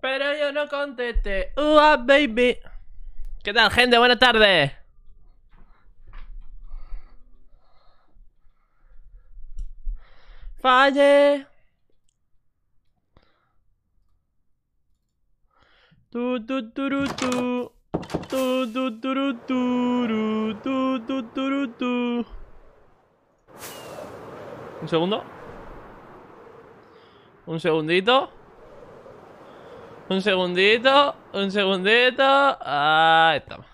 Pero yo no contesté. uh baby. ¿Qué tal, gente? Buenas tardes. Falle. tu Tu tu tu tu tu tu. Un segundo. Un segundito. Un segundito, un segundito. Ahí estamos.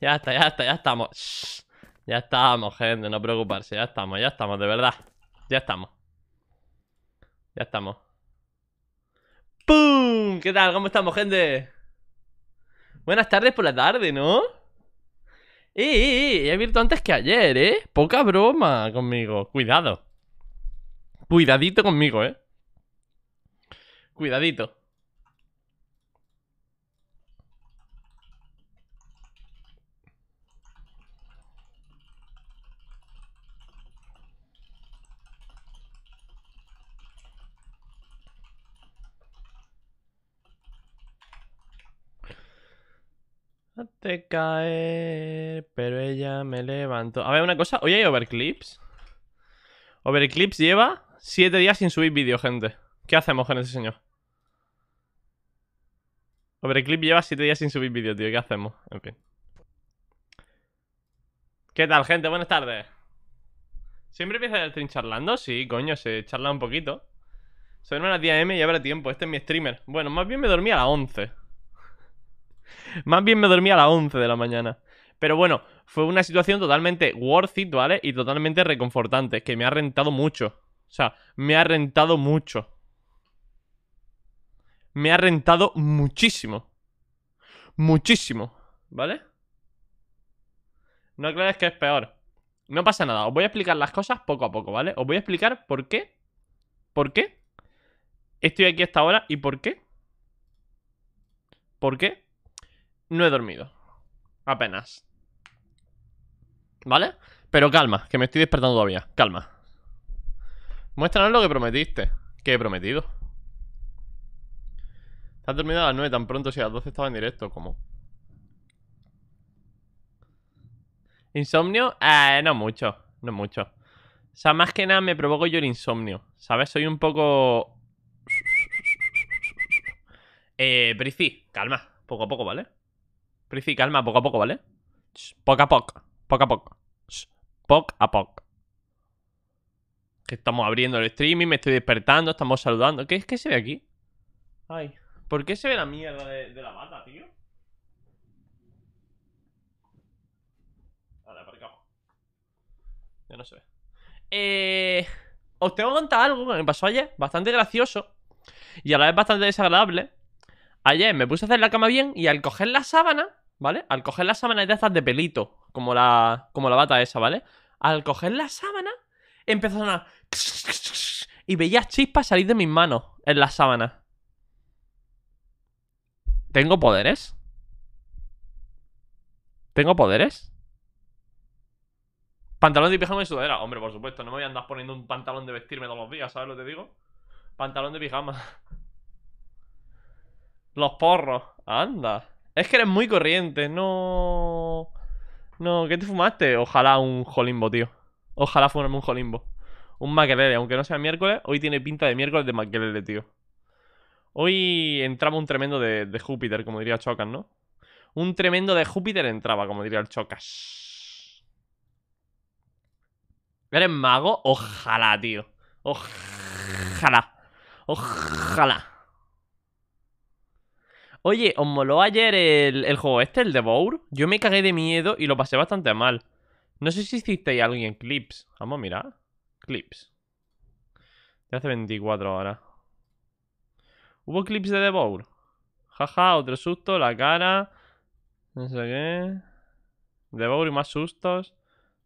Ya está, ya está, ya estamos. Ya estamos, gente, no preocuparse. Ya estamos, ya estamos, de verdad. Ya estamos. Ya estamos. ¡Pum! ¿Qué tal? ¿Cómo estamos, gente? Buenas tardes por la tarde, ¿no? Y He abierto antes que ayer, ¿eh? Poca broma conmigo. Cuidado. Cuidadito conmigo, ¿eh? Cuidadito. te cae, pero ella me levantó. A ver, una cosa. Hoy hay Overclips. Overclips lleva Siete días sin subir vídeo, gente. ¿Qué hacemos con ese señor? clip lleva 7 días sin subir vídeo, tío. ¿Qué hacemos? En fin. ¿Qué tal, gente? Buenas tardes. ¿Siempre empieza el stream charlando? Sí, coño, se charla un poquito. soy las 10 m y habrá tiempo. Este es mi streamer. Bueno, más bien me dormí a las 11. más bien me dormí a las 11 de la mañana. Pero bueno, fue una situación totalmente worth it, ¿vale? Y totalmente reconfortante, que me ha rentado mucho. O sea, me ha rentado mucho me ha rentado muchísimo. Muchísimo, ¿vale? No creas que es peor. No pasa nada, os voy a explicar las cosas poco a poco, ¿vale? Os voy a explicar por qué, por qué estoy aquí hasta ahora y por qué, por qué no he dormido. Apenas. ¿Vale? Pero calma, que me estoy despertando todavía, calma. Muéstranos lo que prometiste, que he prometido. Se ha terminado a las 9 tan pronto, si a las 12 estaba en directo, ¿cómo? ¿Insomnio? Eh, no mucho, no mucho. O sea, más que nada me provoco yo el insomnio, ¿sabes? Soy un poco... Eh, Prici, calma, poco a poco, ¿vale? Prici, calma, poco a poco, ¿vale? Poco a poco, poco a poco. Poco a poco. Que estamos abriendo el streaming, me estoy despertando, estamos saludando. ¿Qué es que se ve aquí? Ay. ¿Por qué se ve la mierda de, la bata, tío? Vale, aparcamos. Ya no se ve. Eh, os tengo que contar algo que me pasó ayer. Bastante gracioso. Y a la vez bastante desagradable. Ayer me puse a hacer la cama bien y al coger la sábana, ¿vale? Al coger la sábana y de estas de pelito. Como la, como la bata esa, ¿vale? Al coger la sábana empezaron a Y veía chispas salir de mis manos en la sábana. ¿Tengo poderes? ¿Tengo poderes? Pantalón de pijama y sudadera. Hombre, por supuesto, no me voy a andar poniendo un pantalón de vestirme todos los días, ¿sabes lo que te digo? Pantalón de pijama. Los porros. Anda. Es que eres muy corriente, no... No, ¿qué te fumaste? Ojalá un jolimbo, tío. Ojalá fumarme un jolimbo. Un maquelele, aunque no sea miércoles, hoy tiene pinta de miércoles de maquelele, tío. Hoy entraba un tremendo de, Júpiter, como diría Chocas, ¿no? Un tremendo de Júpiter entraba, como diría el Chocas. ¿Eres mago? Ojalá, tío. Ojalá. Ojalá. Oye, ¿os moló ayer el, juego este, el de Bour? Yo me cagué de miedo y lo pasé bastante mal. No sé si hicisteis alguien clips. Vamos a mirar. Clips. De hace 24 horas. Hubo clips de The Jaja, otro susto, la cara. No sé qué. The y más sustos.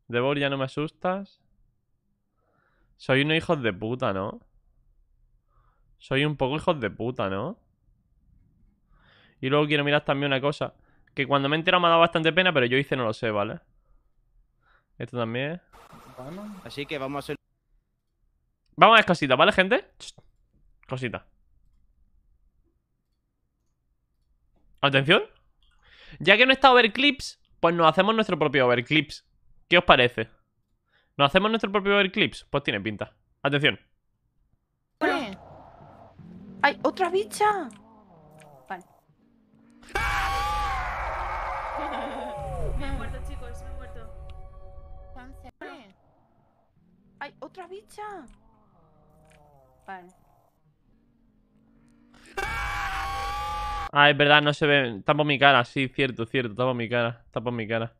The ya no me asustas. Soy unos hijos de puta, ¿no? Soy un poco hijos de puta, ¿no? Y luego quiero mirar también una cosa. Que cuando me he enterado me ha dado bastante pena, pero yo hice no lo sé, ¿vale? Esto también. Así que vamos a hacer... Vamos a ver cositas, ¿vale, gente? Cositas. Atención. Ya que no está Overclips, pues nos hacemos nuestro propio Overclips. ¿Qué os parece? ¿Nos hacemos nuestro propio Overclips? Pues tiene pinta. Atención. ¡Hay otra bicha! Vale. Me muerto, chicos, me he muerto. ¡Hay otra bicha! Vale. Ah, es verdad, no se ve. por mi cara, sí, cierto, cierto. Tapa mi cara, por mi cara.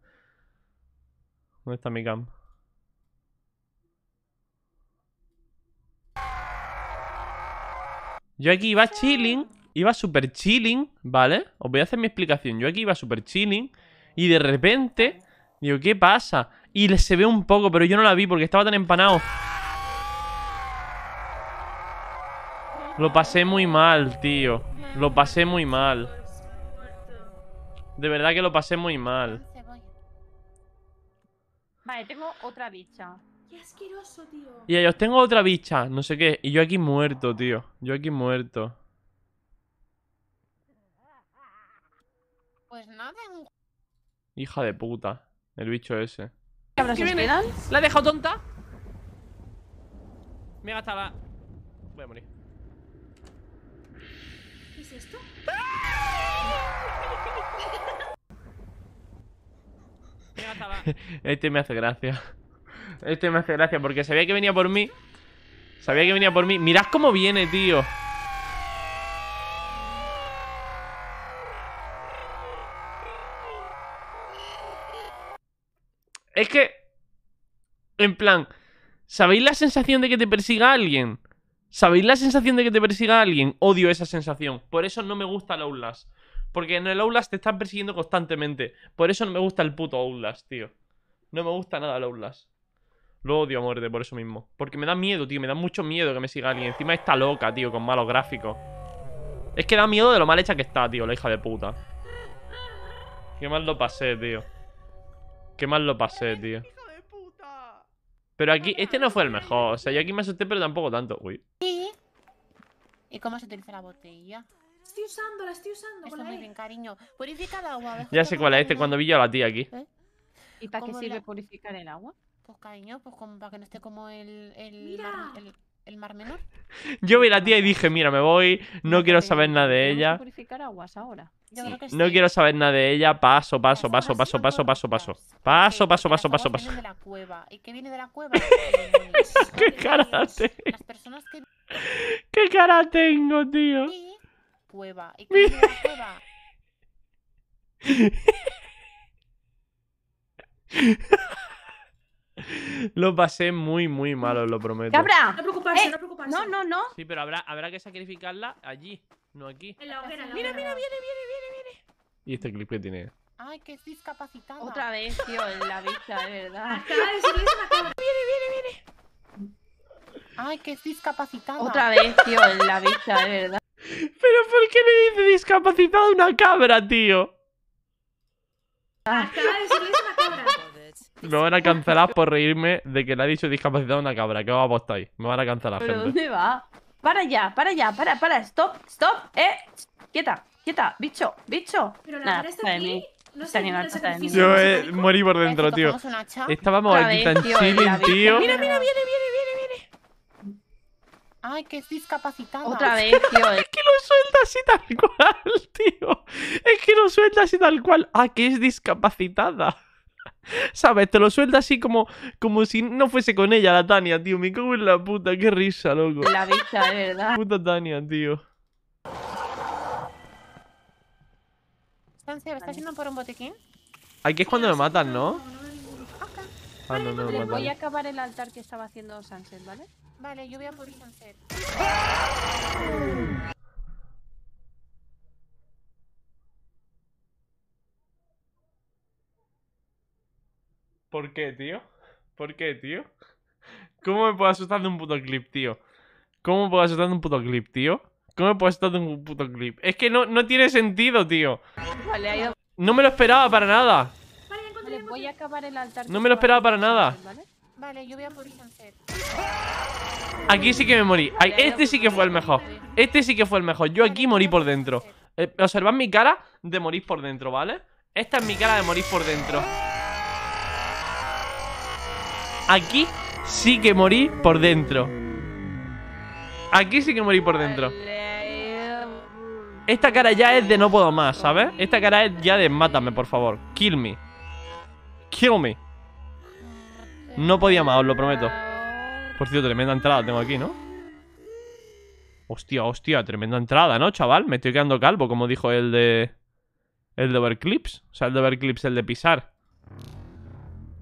¿Dónde está mi cam? Yo aquí iba chilling, iba super chilling, ¿vale? Os voy a hacer mi explicación. Yo aquí iba super chilling y de repente digo, ¿qué pasa? Y se ve un poco, pero yo no la vi porque estaba tan empanado. Lo pasé muy mal, tío. Lo pasé muy mal. De verdad que lo pasé muy mal. Vale, tengo otra bicha. Qué asqueroso, tío. Y ellos, tengo otra bicha, no sé qué. Y yo aquí muerto, tío. Yo aquí muerto. Pues nada. Hija de puta. El bicho ese. ¿Qué ¿La he dejado tonta? Me he gastado la... Voy a morir. este me hace gracia. Este me hace gracia porque sabía que venía por mí. Sabía que venía por mí. Mirad cómo viene, tío. Es que... En plan... ¿Sabéis la sensación de que te persiga alguien? ¿Sabéis la sensación de que te persiga alguien? Odio esa sensación. Por eso no me gusta el Outlast. Porque en el Outlast te están persiguiendo constantemente. Por eso no me gusta el puto Outlast, tío. No me gusta nada el Outlast. Lo odio a muerte por eso mismo. Porque me da miedo, tío. Me da mucho miedo que me siga alguien. Encima está loca, tío, con malos gráficos. Es que da miedo de lo mal hecha que está, tío, la hija de puta. Qué mal lo pasé, tío. Qué mal lo pasé, tío. Pero aquí, este no fue el mejor. O sea, yo aquí me asusté, pero tampoco tanto. Uy. ¿Y cómo se utiliza la botella? Estoy usando, la estoy usando. Está muy bien, cariño. Purifica el agua. Ya sé cuál es este, cuando vi yo a la tía aquí. ¿Eh? ¿Y para qué sirve purificar el agua? Pues, cariño, pues para que no esté como el... Mira. el el Mar Yo vi la tía y dije, mira, me voy, no quiero saber nada de ella. No quiero saber nada de ella, paso, paso, paso, paso, paso, paso, paso. Paso, paso, paso, paso, paso. ¿Y qué viene de la cueva? ¿Qué cara tengo? ¿Qué cara tengo, tío? Lo pasé muy, muy malo, os lo prometo. ¡Cabra! No preocuparse, no preocuparse. Eh, no, no, no. Sí, pero habrá, que sacrificarla allí, no aquí. En la hoguera, mira, mira, viene, viene, viene, viene. ¿Y este clip que tiene? Ay, que es discapacitada. Otra vez, tío, en la vista, de verdad. Ah, viene, viene, viene. Ay, que es discapacitada. Otra vez, tío, en la vista, de verdad. Pero ¿por qué me dice discapacitada una cabra, tío? Acaba ah, de una cabra. Pues, Me van a cancelar por reírme de que le ha dicho discapacitado a una cabra. ¿Qué os apostáis? Me van a cancelar, ¿Pero gente. dónde va? Para ya, para ya, para, para. Stop, stop, eh. Quieta, quieta, bicho, bicho. Pero la está aquí. No sé, no Yo eh, morí por dentro, tío. Estábamos aquí tan chilling, tío. Eh, mira, mira, viene, viene, viene, viene. Ay, que es discapacitada. Otra vez, tío. Eh. es que lo suelta así tal cual, tío. Es que lo suelta así tal cual. Ah, que es discapacitada. ¿Sabes? Te lo suelta así como, como si no fuese con ella la Tania, tío. Me cago en la puta, qué risa, loco. La bicha de verdad. Puta Tania, tío. Sanset ¿me ¿estás yendo por un botiquín? Aquí es cuando me matan, ¿no? Ah, no, no, no, voy a acabar el altar que estaba haciendo Sánchez, ¿vale? Vale, yo voy a por Sanset. ¿Por qué, tío? ¿Por qué, tío? ¿Cómo me puedo asustar de un puto clip, tío? ¿Cómo me puedo asustar de un puto clip, tío? ¿Cómo me puedo asustar de un puto clip? Es que no, no tiene sentido, tío. No me lo esperaba para nada. No me lo esperaba para nada. Vale, yo voy a Aquí sí que me morí. Este sí que fue el mejor. Este sí que fue el mejor. Yo aquí morí por dentro. Eh, observad mi cara de morir por dentro, ¿vale? Esta es mi cara de morir por dentro. Aquí sí que morí por dentro. Aquí sí que morí por dentro. Esta cara ya es de no puedo más, ¿sabes? Esta cara es ya de mátame, por favor. Kill me. Kill me. No podía más, os lo prometo. Por cierto, tremenda entrada tengo aquí, ¿no? Hostia, hostia, tremenda entrada, ¿no, chaval? Me estoy quedando calvo, como dijo el de... El de Overclips. O sea, el de Overclips, el de pisar.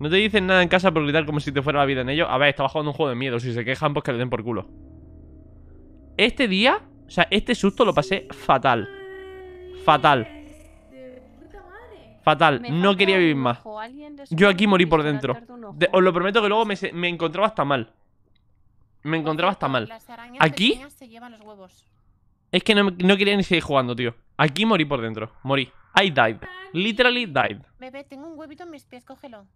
No te dicen nada en casa por gritar como si te fuera la vida en ello. A ver, estaba jugando un juego de miedo. Si se quejan, pues que le den por culo. Este día, o sea, este susto lo pasé fatal. Fatal. Fatal. No quería vivir más. Yo aquí morí por dentro. os lo prometo que luego me, encontraba hasta mal. Me encontraba hasta mal. Aquí... Es que no, no quería ni seguir jugando, tío. Aquí morí por dentro. Morí. I died. Literally died. Bebé, tengo un huevito en mis pies, cógelo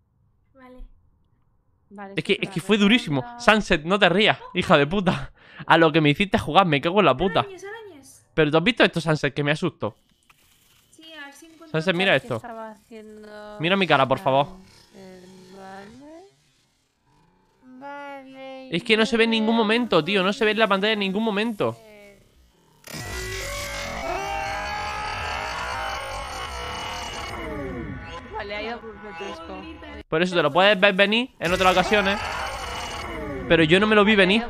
es que, es que fue durísimo. Sunset, no te rías, hija de puta. A lo que me hiciste jugar, me cago en la puta. Pero tú has visto esto, Sunset, que me asusto Sí, Sunset, mira esto. Mira mi cara, por favor. Vale. Vale. Es que no se ve en ningún momento, tío. No se ve en la pantalla en ningún momento. Por eso te lo puedes ver venir en otras ocasiones. Pero yo no me lo vi venir.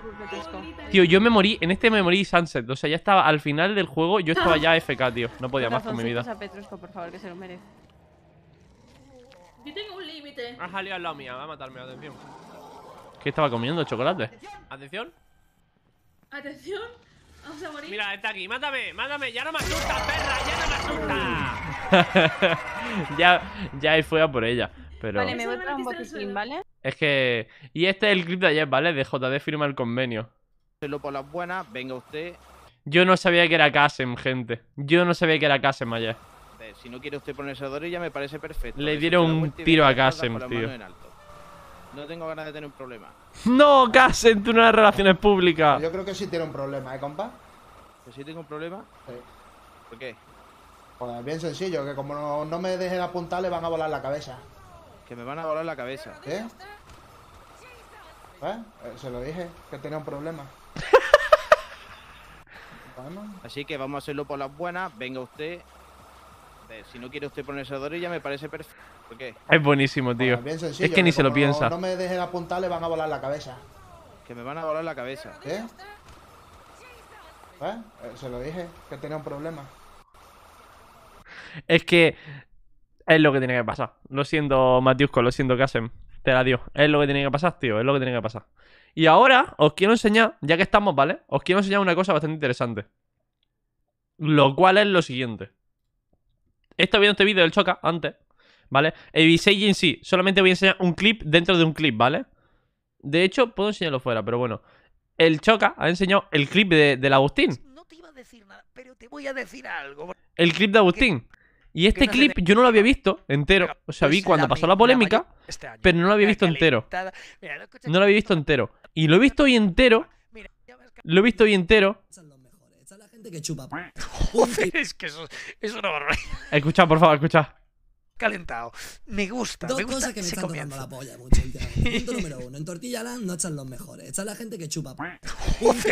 Tío, yo me morí, en este me morí Sunset. O sea, ya estaba al final del juego, yo estaba ya FK, tío. No podía más con mi vida. por favor, que se lo Yo tengo un límite. Ha salido al lado mía, va a matarme, atención. ¿Qué estaba comiendo? ¿Chocolate? ¿Atención? ¿Atención? Vamos a morir. Mira, está aquí, mátame, mátame, ya no me asusta, perra, ya no me asusta. ya, ya fue a por ella. Vale, me voy traer un botiquín, ¿vale? Es que... Y este es el clip de ayer, ¿vale? De JD firma el convenio. las buenas, venga usted. Yo no sabía que era Kasem, gente. Yo no sabía que era Kasem, ayer. Eh, si no quiere usted ponerse a ya me parece perfecto. Le dieron un tiro a Kasem, tío. No tengo ganas de tener un problema. ¡No, Kasem! Tú no eres relaciones públicas. Yo creo que sí tiene un problema, ¿eh, compa? ¿Que sí tengo un problema? Sí. ¿Por qué? Pues bien sencillo, que como no, no me dejen apuntar, le van a volar la cabeza. Que me van a volar la cabeza. ¿Qué? ¿Eh? Se lo dije, que tenía un problema. Así que vamos a hacerlo por las buenas. Venga usted. Eh, si no quiere usted ponerse a ya me parece perfecto. ¿Por qué? Es buenísimo, tío. es que ni se lo piensa. No me dejen apuntar, le van a volar la cabeza. Que me van a volar la cabeza. ¿Qué? ¿Eh? Se lo dije, que tenía un problema. Es que es lo que tiene que pasar. Lo siento, Matiusco, lo siento, Kasem. Te la dio. Es lo que tiene que pasar, tío. Es lo que tiene que pasar. Y ahora os quiero enseñar, ya que estamos, ¿vale? Os quiero enseñar una cosa bastante interesante. Lo cual es lo siguiente. He estado viendo este vídeo del Choca antes, ¿vale? El en sí. Solamente voy a enseñar un clip dentro de un clip, ¿vale? De hecho, puedo enseñarlo fuera, pero bueno. El Choca ha enseñado el clip de, del Agustín. No te iba a decir nada, pero te voy a decir algo. El clip de Agustín. Y este clip yo no lo había visto entero. O sea, vi pues, cuando pasó la polémica, este pero no lo había visto entero. No lo había visto entero. Y lo he visto hoy entero. Lo he visto hoy entero. Joder, es que eso, es una Escucha, por favor, escucha calentado. Me gusta, Dos me gusta cosas que me están comiendo la polla mucho. Punto número uno, en Tortilla Land no echan los mejores, está la gente que chupa.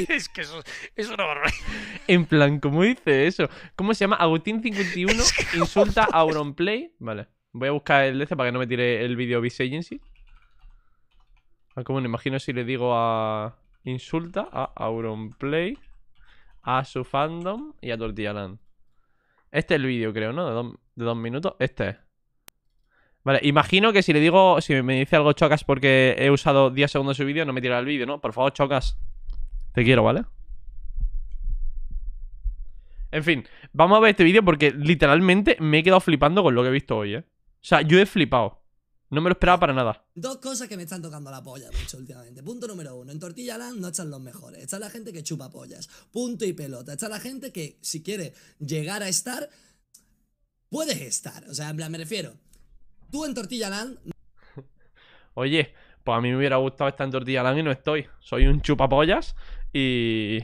es que eso es una barbaridad. En plan, ¿cómo dice eso? ¿Cómo se llama? Agustín51 insulta a Auronplay. Vale, voy a buscar el de este para que no me tire el vídeo Vice Agency. Ah, como me imagino si le digo a... Insulta a Auronplay, a su fandom y a Tortilla Land. Este es el vídeo, creo, ¿no? De, de dos minutos. Este es. Vale, imagino que si le digo, si me dice algo Chocas porque he usado 10 segundos de su vídeo, no me tirará el vídeo, ¿no? Por favor, Chocas. Te quiero, ¿vale? En fin, vamos a ver este vídeo porque literalmente me he quedado flipando con lo que he visto hoy, ¿eh? O sea, yo he flipado. No me lo esperaba para nada. Dos cosas que me están tocando la polla mucho últimamente. Punto número uno, en Tortilla Land no están los mejores. Está la gente que chupa pollas. Punto y pelota. Está la gente que, si quiere llegar a estar, puedes estar. O sea, en plan, me refiero tú en Tortilla Land. Oye, pues a mí me hubiera gustado estar en Tortilla Land y no estoy. Soy un chupapollas y.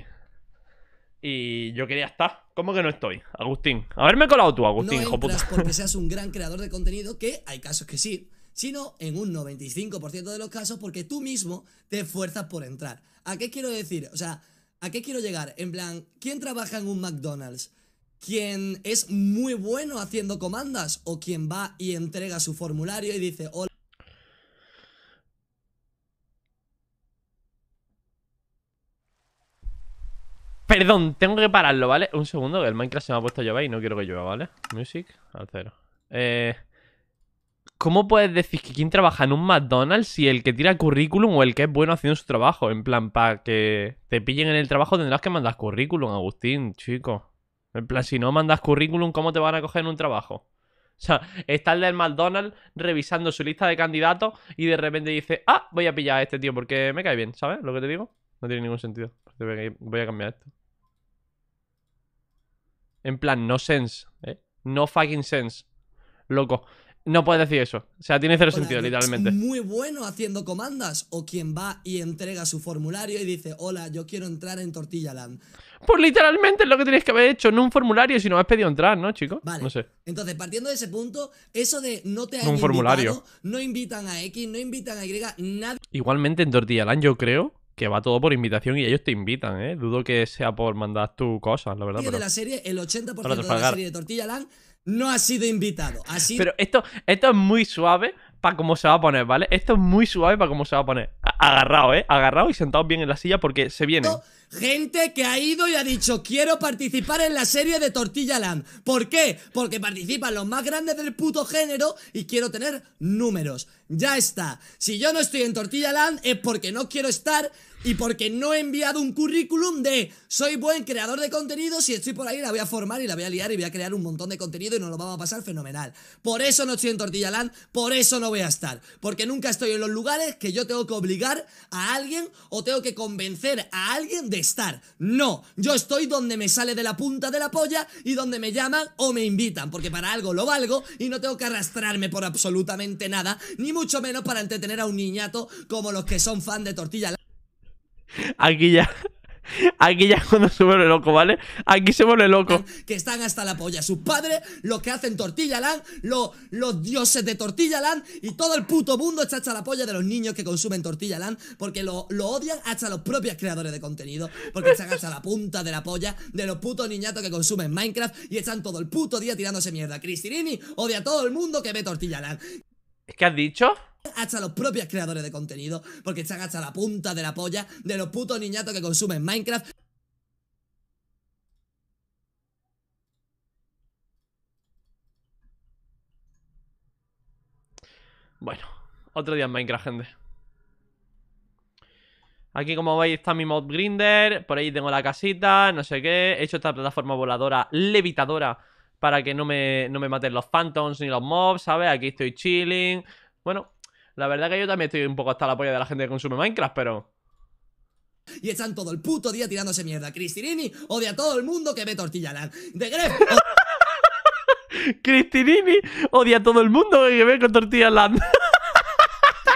Y yo quería estar. ¿Cómo que no estoy? Agustín. Haberme colado tú, Agustín, no hijo porque seas un gran creador de contenido, que hay casos que sí, sino en un 95% de los casos porque tú mismo te esfuerzas por entrar. ¿A qué quiero decir? O sea, ¿a qué quiero llegar? En plan, ¿quién trabaja en un McDonald's? quien es muy bueno haciendo comandas o quien va y entrega su formulario y dice, hola. Perdón, tengo que pararlo, ¿vale? Un segundo, que el Minecraft se me ha puesto a llover y no quiero que llueva, ¿vale? Music, al cero. Eh, ¿Cómo puedes decir que quien trabaja en un McDonald's si el que tira currículum o el que es bueno haciendo su trabajo? En plan, para que te pillen en el trabajo tendrás que mandar currículum, Agustín, chico. En plan, si no mandas currículum, ¿cómo te van a coger en un trabajo? O sea, está el del McDonald's revisando su lista de candidatos y de repente dice, ah, voy a pillar a este tío porque me cae bien, ¿sabes lo que te digo? No tiene ningún sentido. Pues voy a cambiar esto. En plan, no sense, ¿eh? No fucking sense. Loco. No puedes decir eso. O sea, tiene cero sentido, literalmente. muy bueno haciendo comandas. O quien va y entrega su formulario y dice, hola, yo quiero entrar en Tortilla Land. Pues literalmente es lo que tienes que haber hecho, no un formulario, sino has pedido entrar, ¿no, chicos? Vale. No sé. Entonces, partiendo de ese punto, eso de no te un formulario. no invitan a X, no invitan a Y, nada. Igualmente en Tortilla Land, yo creo que va todo por invitación y ellos te invitan, ¿eh? Dudo que sea por mandar tú cosas, la verdad. Pero... de la serie, el 80% de la serie de Tortilla Land no ha sido invitado. Así... Pero esto, esto es muy suave para cómo se va a poner, ¿vale? Esto es muy suave para cómo se va a poner. Agarrado, ¿eh? Agarrado y sentado bien en la silla porque se viene. Gente que ha ido y ha dicho, quiero participar en la serie de Tortilla Land. ¿Por qué? Porque participan los más grandes del puto género y quiero tener números. Ya está. Si yo no estoy en Tortilla Land es porque no quiero estar y porque no he enviado un currículum de soy buen creador de contenido, si estoy por ahí la voy a formar y la voy a liar y voy a crear un montón de contenido y nos lo vamos a pasar fenomenal. Por eso no estoy en Tortilla Land, por eso no voy a estar, porque nunca estoy en los lugares que yo tengo que obligar a alguien o tengo que convencer a alguien de estar. No, yo estoy donde me sale de la punta de la polla y donde me llaman o me invitan, porque para algo lo valgo y no tengo que arrastrarme por absolutamente nada, ni mucho menos para entretener a un niñato como los que son fan de tortilla. Aquí ya Aquí ya cuando se vuelve loco, ¿vale? Aquí se vuelve loco. Que están hasta la polla. Sus padres, los que hacen Tortilla Land, los, dioses de Tortilla Land y todo el puto mundo está hasta la polla de los niños que consumen Tortilla Land porque lo, odian hasta los propios creadores de contenido. Porque están hasta la punta de la polla de los putos niñatos que consumen Minecraft y están todo el puto día tirándose mierda. Cristinini odia a todo el mundo que ve Tortilla Land. que has dicho? hasta los propios creadores de contenido, porque están hasta la punta de la polla de los putos niñatos que consumen Minecraft. Bueno, otro día en Minecraft, gente. Aquí como veis está mi mob grinder, por ahí tengo la casita, no sé qué. He hecho esta plataforma voladora, levitadora, para que no me, no me maten los phantoms ni los mobs, ¿sabes? Aquí estoy chilling. Bueno, la verdad que yo también estoy un poco hasta la polla de la gente que consume Minecraft, pero... Y están todo el puto día tirándose mierda. Cristinini odia a todo el mundo que ve Tortilla De Gref... Cristinini odia a todo el mundo que ve con Land.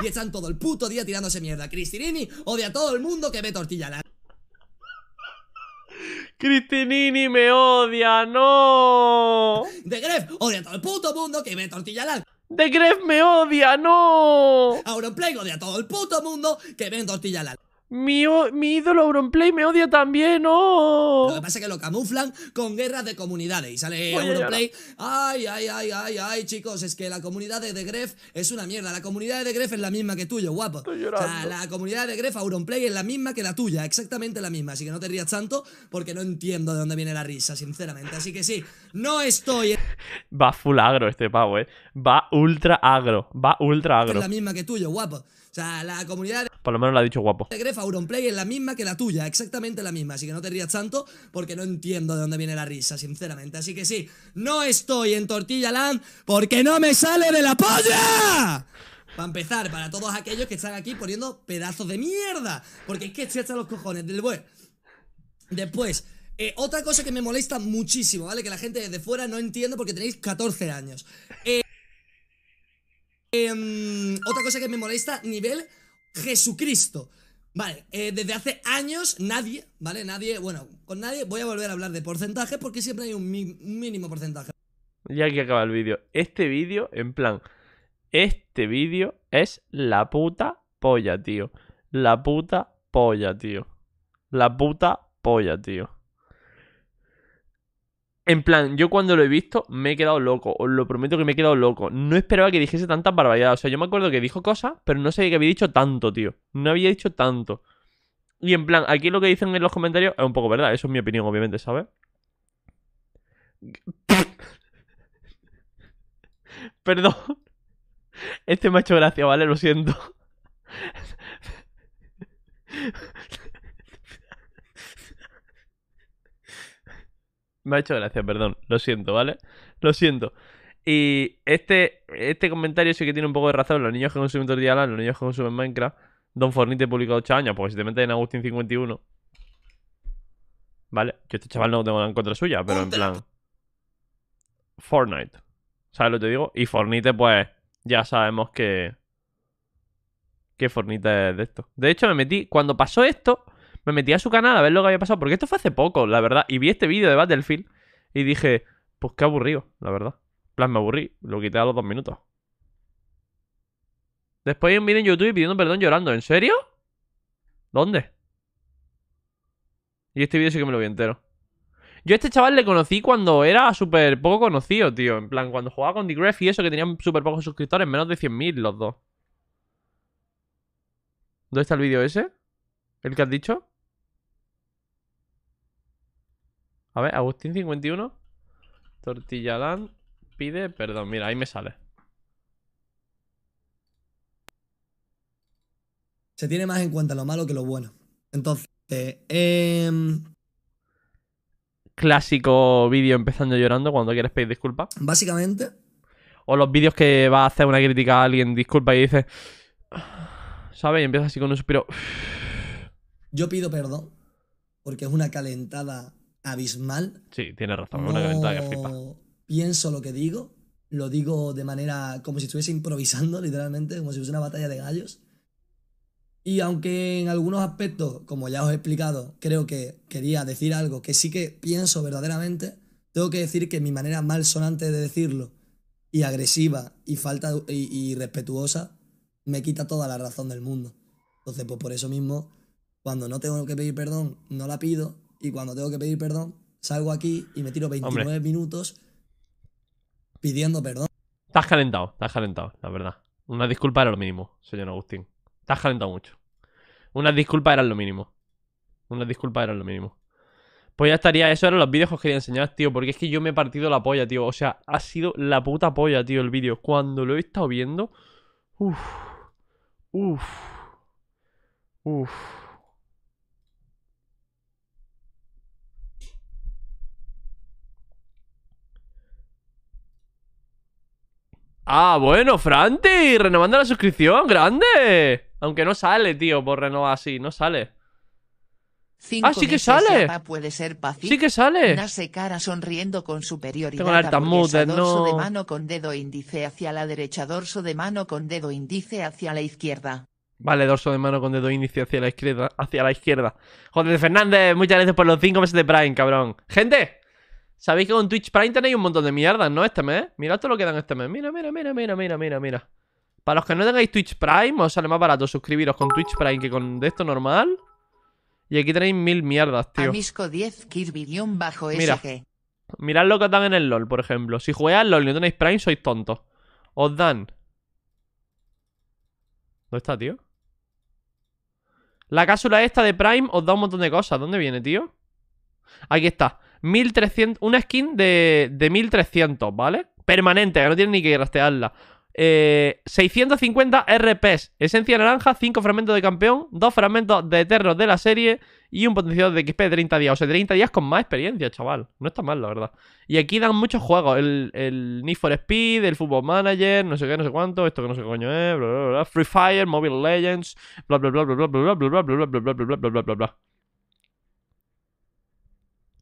y están todo el puto día tirándose mierda. Cristinini odia a todo el mundo que ve Land. Cristinini me odia, no. De Gref odia a todo el puto mundo que ve Land. The Gref me odia, no. Ahora plego de a todo el puto mundo que ven tortilla la... Mi, mi ídolo Auronplay me odia también, ¡no! Oh. Lo que pasa es que lo camuflan con guerras de comunidades. Y sale Auronplay. Ay, ay, ay, ay, ay, chicos. Es que la comunidad de The Gref es una mierda. La comunidad de The Gref es la misma que tuyo, guapo. la comunidad de The Gref Auronplay es la misma que la tuya. Exactamente la misma. Así que no te rías tanto porque no entiendo de dónde viene la risa, sinceramente. Así que sí, no estoy. Va full agro este pavo, eh. Va ultra agro. Va ultra agro. Es la misma que tuyo, guapo sea, la comunidad... Por lo menos lo ha dicho guapo. De Play es la misma que la tuya, exactamente la misma. Así que no te rías tanto porque no entiendo de dónde viene la risa, sinceramente. Así que sí, no estoy en Tortilla Land porque no me sale de la polla. Para empezar, para todos aquellos que están aquí poniendo pedazos de mierda. Porque es que se echan los cojones del buen. Después, eh, otra cosa que me molesta muchísimo, ¿vale? Que la gente desde fuera no entiende porque tenéis 14 años. Eh, otra cosa que me molesta, nivel Jesucristo. Vale, eh, desde hace años nadie, ¿vale? Nadie, bueno, con nadie voy a volver a hablar de porcentaje porque siempre hay un, mínimo porcentaje. Ya que acaba el vídeo. Este vídeo, en plan, este vídeo es la puta polla, tío. La puta polla, tío. La puta polla, tío. En plan, yo cuando lo he visto me he quedado loco, os lo prometo que me he quedado loco. No esperaba que dijese tanta barbaridad. O sea, yo me acuerdo que dijo cosas, pero no sabía que había dicho tanto, tío. No había dicho tanto. Y en plan, aquí lo que dicen en los comentarios es un poco verdad, eso es mi opinión, obviamente, ¿sabes? Perdón. Este me ha hecho gracia, ¿vale? Lo siento. Me ha hecho gracia, perdón. Lo siento, ¿vale? Lo siento. Y este, este comentario sí que tiene un poco de razón. Los niños que consumen Tortilla los niños que consumen Minecraft. Don Fornite publicado 8 años, porque si te metes en Agustín 51. ¿Vale? Yo este chaval no tengo en contra suya, pero en plan. Fortnite. ¿Sabes lo que te digo? Y Fornite, pues, ya sabemos que. Que Fornite es de esto. De hecho, me metí. Cuando pasó esto, me metí a su canal a ver lo que había pasado, porque esto fue hace poco, la verdad, y vi este vídeo de Battlefield y dije, pues qué aburrido, la verdad. plan, me aburrí, lo quité a los dos minutos. Después hay un vídeo en YouTube pidiendo perdón llorando, ¿en serio? ¿Dónde? Y este vídeo sí que me lo vi entero. Yo a este chaval le conocí cuando era súper poco conocido, tío. En plan, cuando jugaba con Digref y eso, que tenían súper pocos suscriptores, menos de 100.000 los dos. ¿Dónde está el vídeo ese? ¿El que has dicho? A ver, Agustín51. Tortilladán pide perdón. Mira, ahí me sale. Se tiene más en cuenta lo malo que lo bueno. Entonces, em, Clásico vídeo empezando llorando cuando quieres pedir disculpas. Básicamente. O los vídeos que va a hacer una crítica a alguien, disculpa y dice. ¿Sabes? Y empieza así con un suspiro. Yo pido perdón. Porque es una calentada abismal. Sí, tiene razón, Pienso lo que digo, lo digo de manera como si estuviese improvisando, literalmente, como si fuese una batalla de gallos. Y aunque en algunos aspectos, como ya os he explicado, creo que quería decir algo que sí que pienso verdaderamente, tengo que decir que mi manera mal malsonante de decirlo y agresiva y falta y, y, respetuosa me quita toda la razón del mundo. Entonces, pues por eso mismo, cuando no tengo que pedir perdón, no la pido y cuando tengo que pedir perdón, salgo aquí y me tiro 29 minutos pidiendo perdón. Estás calentado, estás calentado, la verdad. Una disculpa era lo mínimo, señor Agustín. Estás calentado mucho. Una disculpa era lo mínimo. Una disculpa era lo mínimo. Pues ya estaría, eso eran los vídeos que os quería enseñar, tío, porque es que yo me he partido la polla, tío. O sea, ha sido la puta polla, tío, el vídeo. Cuando lo he estado viendo... Uf, Uff. Uff. Ah, bueno, Franti, renovando la suscripción, grande. Aunque no sale, tío, por renovar así, no sale. Cinco ah, que sale. Puede ser sí que sale. Nase cara sonriendo con superioridad. Tengo el Dorso de mano con dedo índice hacia la derecha, dorso de mano con dedo índice hacia la izquierda. Vale, dorso de mano con dedo índice hacia la izquierda. Hacia la izquierda. Joder, Fernández, muchas gracias por los cinco meses de Prime, cabrón. Gente, Sabéis que con Twitch Prime tenéis un montón de mierdas, ¿no? Este mes. Mira todo lo que dan este mes. Mira, mira, mira, mira, mira, mira, mira. Para los que no tengáis Twitch Prime, os sale más barato suscribiros con Twitch Prime que con de esto normal. Y aquí tenéis mil mierdas, tío. 10 bajo mirad lo que os dan en el LOL, por ejemplo. Si jugáis LOL y no tenéis Prime, sois tontos. Os dan... ¿Dónde está, tío? La cápsula esta de Prime os da un montón de cosas. ¿Dónde viene, tío? Aquí está. 1300, una skin de, 1300, ¿vale? Permanente, que no tiene ni que rastearla. 650 RPs, esencia naranja, 5 fragmentos de campeón, 2 fragmentos de eternos de la serie y un potencial de XP de 30 días. O sea, 30 días con más experiencia, chaval. No está mal, la verdad. Y aquí dan muchos juegos: el, el Need for Speed, el Football Manager, no sé qué, no sé cuánto, esto que no sé qué coño es, bla, bla, bla, Free Fire, Mobile Legends, bla, bla, bla, bla, bla, bla, bla, bla, bla, bla, bla, bla, bla, bla, bla, bla, bla, bla.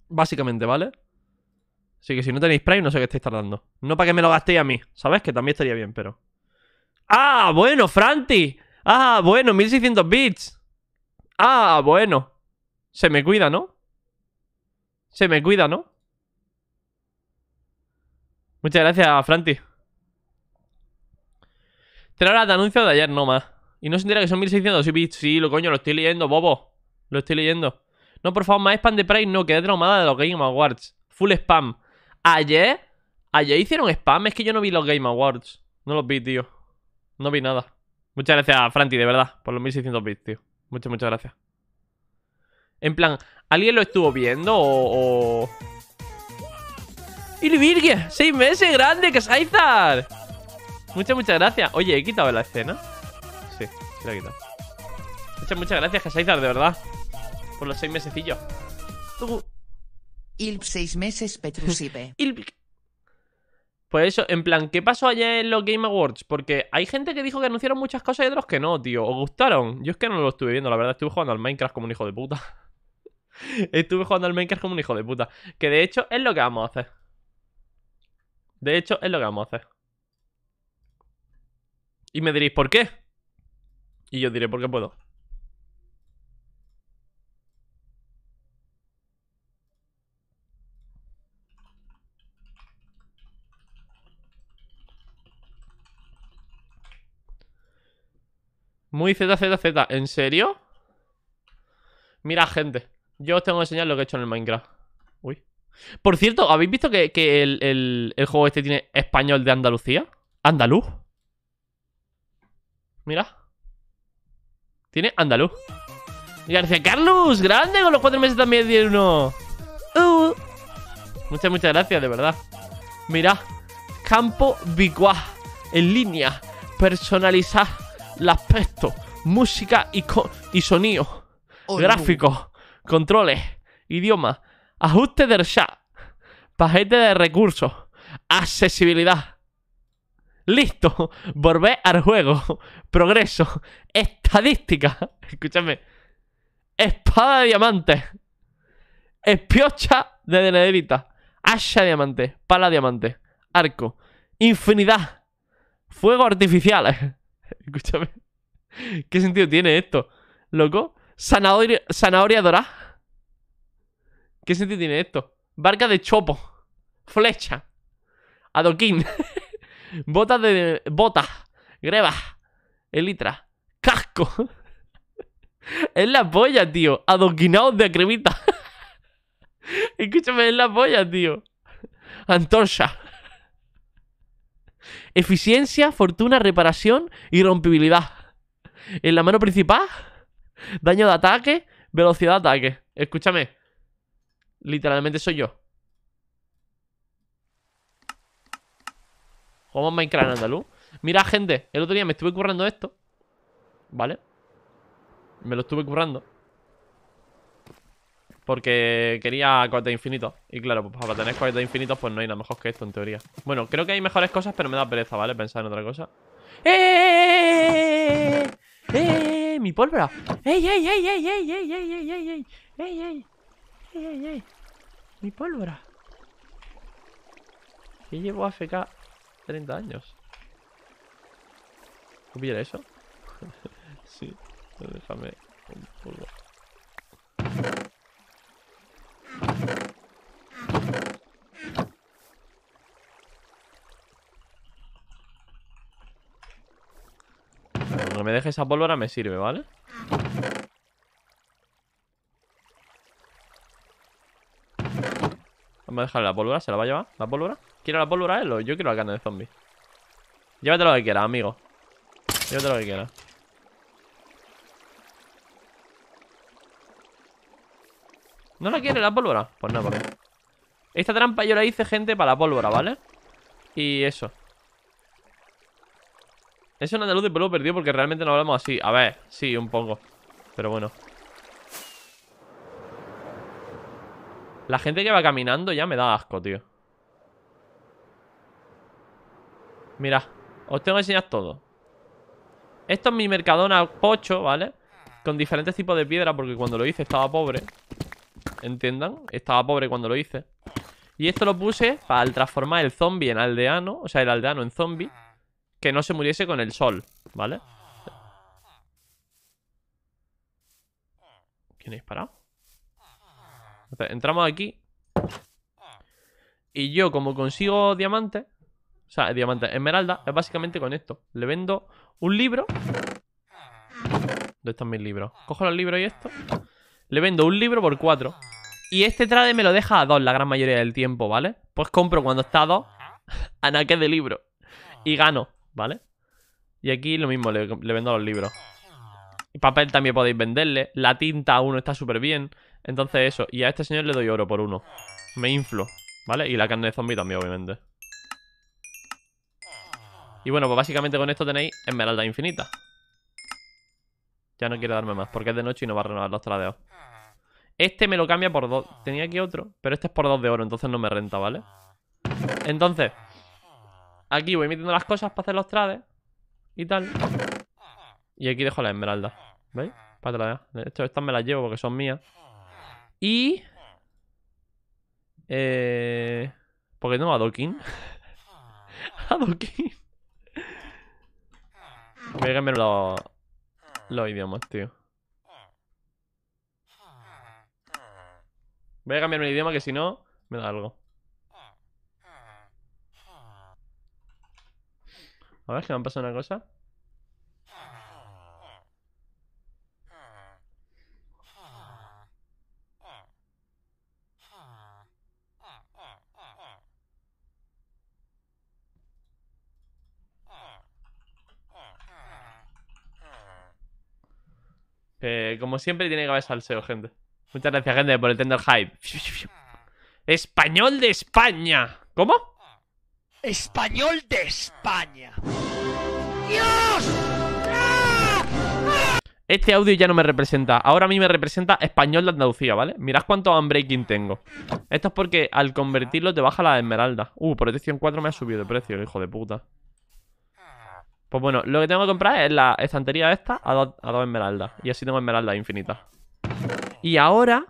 Básicamente, ¿vale? Así que si no tenéis Prime, no sé qué estáis tardando. No para que me lo gastéis a mí, ¿sabes? Que también estaría bien, pero... ¡Ah, bueno, Franti! ¡Ah, bueno, 1600 bits! ¡Ah, bueno! Se me cuida, ¿no? Se me cuida, ¿no? Muchas gracias, Franti. Tres horas de anuncio de ayer nomás. Y no se entera que son 1600 bits. Sí, lo coño, lo estoy leyendo, bobo. Lo estoy leyendo. No, por favor, más spam de Pride, no, quedé traumada de los Game Awards. Full spam. Ayer, ayer hicieron spam, es que yo no vi los Game Awards. No los vi, tío. No vi nada. Muchas gracias a Franti, de verdad, por los 1600 bits, tío. Muchas, muchas gracias. En plan, ¿alguien lo estuvo viendo o...? o... ¡Y ¡Seis meses! ¡Grande, que Muchas, muchas gracias. Oye, ¿he quitado la escena? Sí, sí la he quitado. Muchas, muchas gracias, Casaizar, de verdad. Por los seis mesecillos. y Ilp seis meses Petrusipe. Pues eso, en plan, ¿qué pasó ayer en los Game Awards? Porque hay gente que dijo que anunciaron muchas cosas y otros que no, tío. ¿Os gustaron? Yo es que no lo estuve viendo, la verdad, estuve jugando al Minecraft como un hijo de puta. estuve jugando al Minecraft como un hijo de puta. Que de hecho es lo que vamos a hacer. De hecho, es lo que vamos a hacer. Y me diréis, ¿por qué? Y yo diré, ¿por qué puedo? Muy ZZZ, ¿en serio? Mira, gente Yo os tengo que enseñar lo que he hecho en el Minecraft Uy Por cierto, ¿habéis visto que, el, juego este tiene español de Andalucía? ¿Andaluz? Mira Tiene andaluz García Carlos, grande con los cuatro meses también de uno uh. Muchas, muchas gracias, de verdad Mira Campo Bicuá En línea Personalizada el aspecto, música y, sonido, oh, gráficos, controles, idioma, ajuste del chat, paquete de recursos, accesibilidad. Listo, volver al juego, progreso, estadística, escúchame, espada de diamante, espiocha de denedrita hacha diamante, pala diamante, arco, infinidad, Fuego artificial Escúchame. ¿Qué sentido tiene esto? ¿Loco? Zanahoria, dorada. ¿Qué sentido tiene esto? Barca de chopo. Flecha. Adoquín. botas de. Botas. Grebas. Elitra. Casco. es la polla, tío. Adoquinados de cremita. Escúchame, es la polla, tío. Antorcha. Eficiencia, fortuna, reparación y rompibilidad. En la mano principal, daño de ataque, velocidad de ataque. Escúchame. Literalmente soy yo. Jugamos Minecraft andaluz. Mira, gente, el otro día me estuve currando esto. ¿Vale? Me lo estuve currando. Porque quería cohetes infinito Y claro, pues para tener cohetes infinitos Pues no hay nada mejor que esto en teoría Bueno, creo que hay mejores cosas Pero me da pereza, ¿vale? Pensar en otra cosa ¡Eh! ¡Eh! ¡Eh! eh, eh, eh ¡Mi pólvora! ¡Ey, ey, ey, ey, ey, ey, ey, ey, ey, ey! ¡Ey, ey! ¡Ey, ey, ey! ¡Mi pólvora! ¡y llevo AFK 30 años ¿Hubiera eso? sí, déjame un pólvora Que me deje esa pólvora me sirve, ¿vale? Vamos a dejarle la pólvora, ¿se la va a llevar? ¿La pólvora? ¿Quiero la pólvora él eh, yo quiero la carne de zombie? Llévate lo que quieras, amigo Llévate lo que quieras ¿No la quiere la pólvora? Pues no, porque... Esta trampa yo la hice, gente, para la pólvora, ¿vale? Y eso es un andaluz de pueblo perdido porque realmente no hablamos así. A ver, sí, un poco. Pero bueno. La gente que va caminando ya me da asco, tío. Mira, os tengo que enseñar todo. Esto es mi mercadona pocho, ¿vale? Con diferentes tipos de piedra porque cuando lo hice estaba pobre. ¿Entiendan? Estaba pobre cuando lo hice. Y esto lo puse para transformar el zombie en aldeano, o sea, el aldeano en zombie que no se muriese con el sol, ¿vale? ¿Quién ha disparado? entramos aquí. Y yo, como consigo diamante, o sea, diamante, esmeralda, es básicamente con esto. Le vendo un libro. ¿Dónde están mis libros? Cojo los libros y esto. Le vendo un libro por cuatro. Y este trade me lo deja a dos la gran mayoría del tiempo, ¿vale? Pues compro cuando está a dos Anaque de libro. Y gano. ¿Vale? Y aquí lo mismo, le, vendo los libros. Papel también podéis venderle. La tinta a uno está súper bien. Entonces eso. Y a este señor le doy oro por uno. Me inflo. ¿Vale? Y la carne de zombie también, obviamente. Y bueno, pues básicamente con esto tenéis esmeralda infinita. Ya no quiero darme más, porque es de noche y no va a renovar los tradeos. Este me lo cambia por dos. Tenía aquí otro, pero este es por dos de oro, entonces no me renta, ¿vale? Entonces, Aquí voy metiendo las cosas para hacer los trades y tal. Y aquí dejo la esmeralda. ¿Veis? Para De esto estas me las llevo porque son mías. Y... Eh... ¿Por qué no Adolkin? Adolkin Voy a cambiar los, los idiomas, tío. Voy a cambiar un idioma que si no, me da algo. A ver, que me ha pasado una cosa. como siempre tiene que haber salseo, gente. Muchas gracias, gente, por el tender hype. Español de España. ¿Cómo? español de España. ¡Dios! Este audio ya no me representa. Ahora a mí me representa español de Andalucía, ¿vale? Mirad cuánto unbreaking tengo. Esto es porque al convertirlo te baja la esmeralda. Uh, protección este 4 me ha subido de precio, hijo de puta. Pues bueno, lo que tengo que comprar es la estantería esta a, a dos esmeraldas. Y así tengo esmeraldas infinitas. Y ahora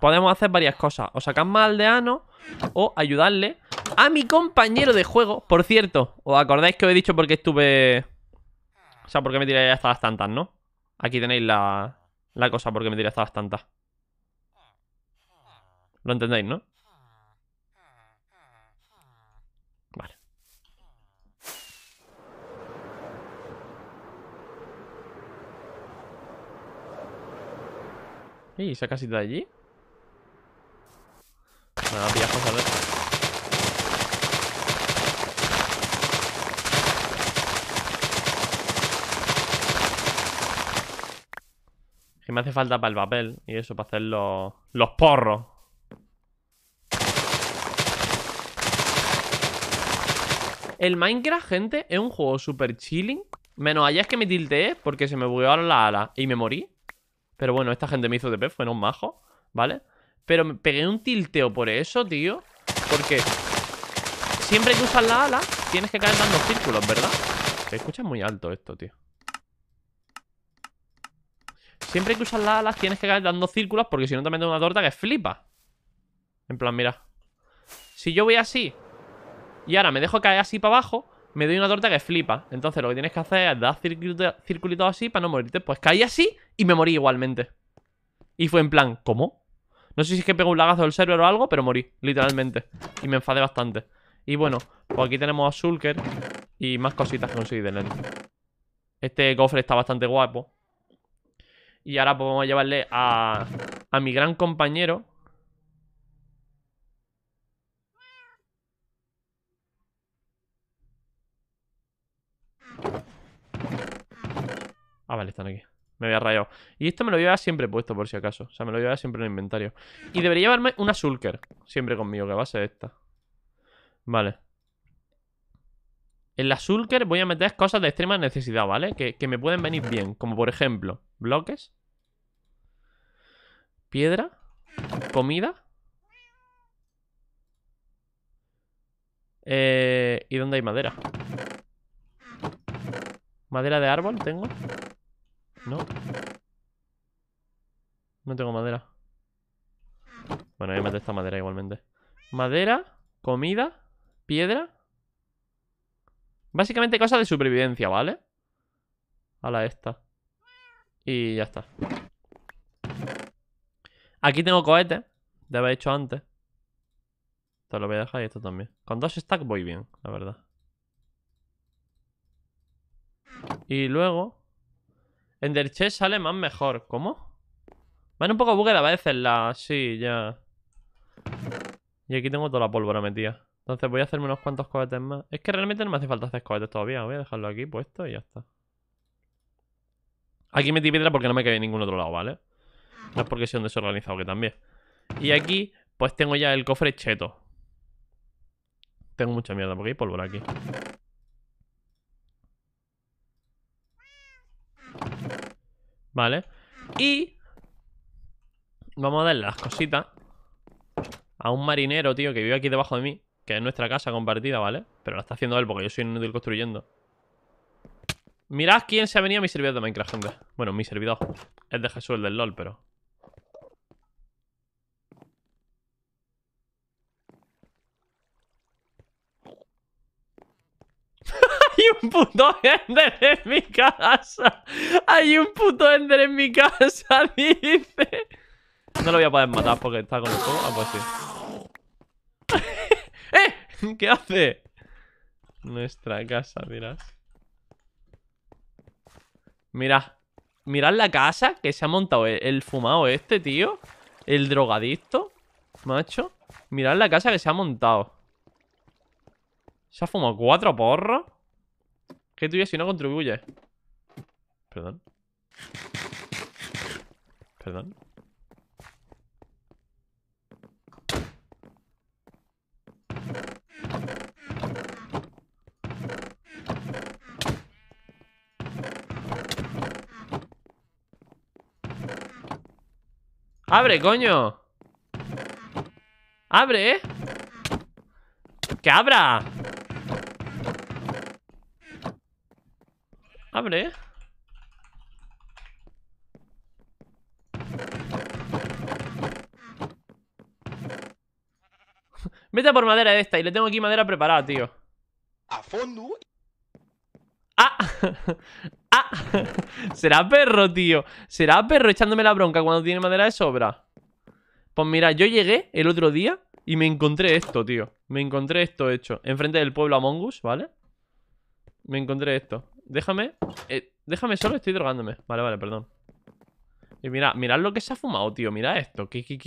podemos hacer varias cosas. O sacar más aldeanos o ayudarle a mi compañero de juego. Por cierto, ¿os acordáis que os he dicho por qué estuve... O sea, por qué me tiré hasta las tantas, ¿no? Aquí tenéis la, cosa por qué me tiré hasta las tantas. Lo entendéis, ¿no? Vale. ¿Y esa casita de allí? Pues me me hace falta para el papel y eso, para hacer los, porros. El Minecraft, gente, es un juego super chilling. Menos allá es que me tilteé ¿eh? porque se me buguearon la ala y me morí. Pero bueno, esta gente me hizo de pez fue un majo, ¿vale? Pero me pegué un tilteo por eso, tío. Porque siempre que usas la ala, tienes que caer dando círculos, ¿verdad? Te escucha muy alto esto, tío. Siempre que usas las alas, tienes que caer dando círculos porque si no te metes una torta que flipa. En plan, mira. Si yo voy así y ahora me dejo caer así para abajo, me doy una torta que flipa. Entonces lo que tienes que hacer es dar circulitos circulito así para no morirte. Pues caí así y me morí igualmente. Y fue en plan, ¿cómo? No sé si es que pegó un lagazo del server o algo, pero morí, literalmente. Y me enfadé bastante. Y bueno, pues aquí tenemos a Sulker y más cositas que conseguí de él. Este cofre está bastante guapo. Y ahora pues vamos a llevarle a, a mi gran compañero. Ah, vale, están aquí. Me había rayado. Y esto me lo llevaba siempre puesto, por si acaso. O sea, me lo lleva siempre en el inventario. Y debería llevarme una Sulker. Siempre conmigo, que va a ser esta. Vale. En la Sulker voy a meter cosas de extrema necesidad, ¿vale? Que, que me pueden venir bien. Como por ejemplo, bloques. Piedra. Comida. Eh, ¿Y dónde hay madera? Madera de árbol tengo. No. No tengo madera. Bueno, ya me esta madera igualmente. Madera, comida, piedra. Básicamente cosas de supervivencia, ¿vale? A la esta. Y ya está. Aquí tengo cohetes. De haber hecho antes. Esto lo voy a dejar y esto también. Con dos stacks voy bien, la verdad. Y luego... Ender Chest sale más mejor. ¿Cómo? Van un poco la a veces la... Sí, ya. Y aquí tengo toda la pólvora metida. Entonces voy a hacerme unos cuantos cohetes más. Es que realmente no me hace falta hacer cohetes todavía. Voy a dejarlo aquí puesto y ya está. Aquí metí piedra porque no me cae en ningún otro lado, ¿vale? No es porque sea un desorganizado que también. Y aquí, pues tengo ya el cofre cheto. Tengo mucha mierda porque hay pólvora aquí. ¿Vale? Y vamos a darle las cositas a un marinero, tío, que vive aquí debajo de mí. Que es nuestra casa compartida, ¿vale? Pero la está haciendo él porque yo soy inútil construyendo. Mirad quién se ha venido a mi servidor de Minecraft, gente. Bueno, mi servidor. Es de Jesús, el del LOL, pero... un puto Ender en mi casa. Hay un puto Ender en mi casa, dice. No lo voy a poder matar porque está con el fuego. Ah, pues sí. ¡Eh! ¿Qué hace? Nuestra casa, Mirad Mira. Mirad la casa que se ha montado el, el fumado este, tío. El drogadicto, macho. Mirad la casa que se ha montado. Se ha fumado cuatro porros. Que tú ya si no contribuye. Perdón. Perdón. ¡Abre, coño! ¡Abre! Eh. ¡Que abra! ¿eh? Vete a por madera esta y le tengo aquí madera preparada, tío. A fondo. Ah, ah, será perro, tío. Será perro echándome la bronca cuando tiene madera de sobra. Pues mira, yo llegué el otro día y me encontré esto, tío. Me encontré esto hecho. Enfrente del pueblo Among Us, ¿vale? Me encontré esto. Déjame. Eh, déjame solo, estoy drogándome. Vale, vale, perdón. Y mira, mirad lo que se ha fumado, tío. Mira esto. ¿Qué, qué,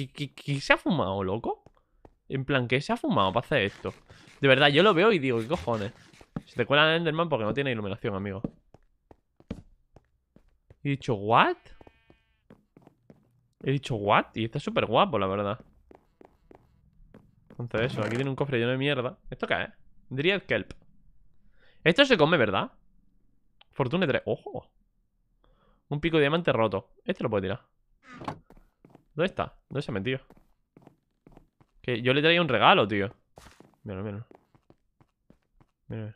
se ha fumado, loco? En plan, ¿qué se ha fumado para hacer esto? De verdad, yo lo veo y digo, ¿qué cojones? Se te cuela el Enderman porque no tiene iluminación, amigo. He dicho, ¿what? He dicho, ¿what? Y está súper guapo, la verdad. Entonces eso, aquí tiene un cofre lleno de mierda. ¿Esto qué es? Dried kelp. Esto se come, ¿verdad? Fortune 3. ¡Ojo! Un pico de diamante roto. Este lo puedo tirar. ¿Dónde está? ¿Dónde se ha metido? Que yo le traía un regalo, tío. Mira, mira. Mira.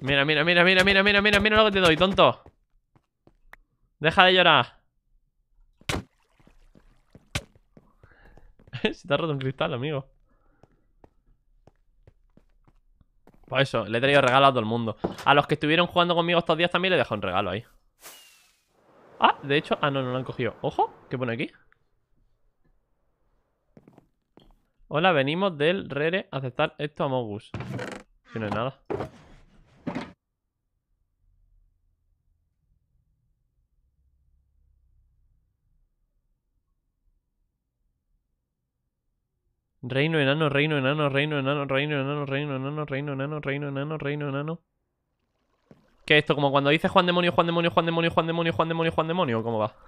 Mira, mira, mira, mira, mira, mira, mira, mira lo que te doy, tonto. Deja de llorar. Se te ha roto un cristal, amigo. Por pues eso, le he traído regalos a todo el mundo. A los que estuvieron jugando conmigo estos días también le dejado un regalo ahí. Ah, de hecho... Ah, no, no lo han cogido. Ojo, ¿qué pone aquí? Hola, venimos del Rere A aceptar esto a Mogus. Si no es nada. Reino enano, reino enano, reino enano, reino enano, reino enano, reino enano, reino enano, reino enano. ¿Qué es esto? Como cuando dice Juan demonio, Juan demonio, Juan demonio, Juan demonio, Juan demonio, Juan demonio, ¿cómo va?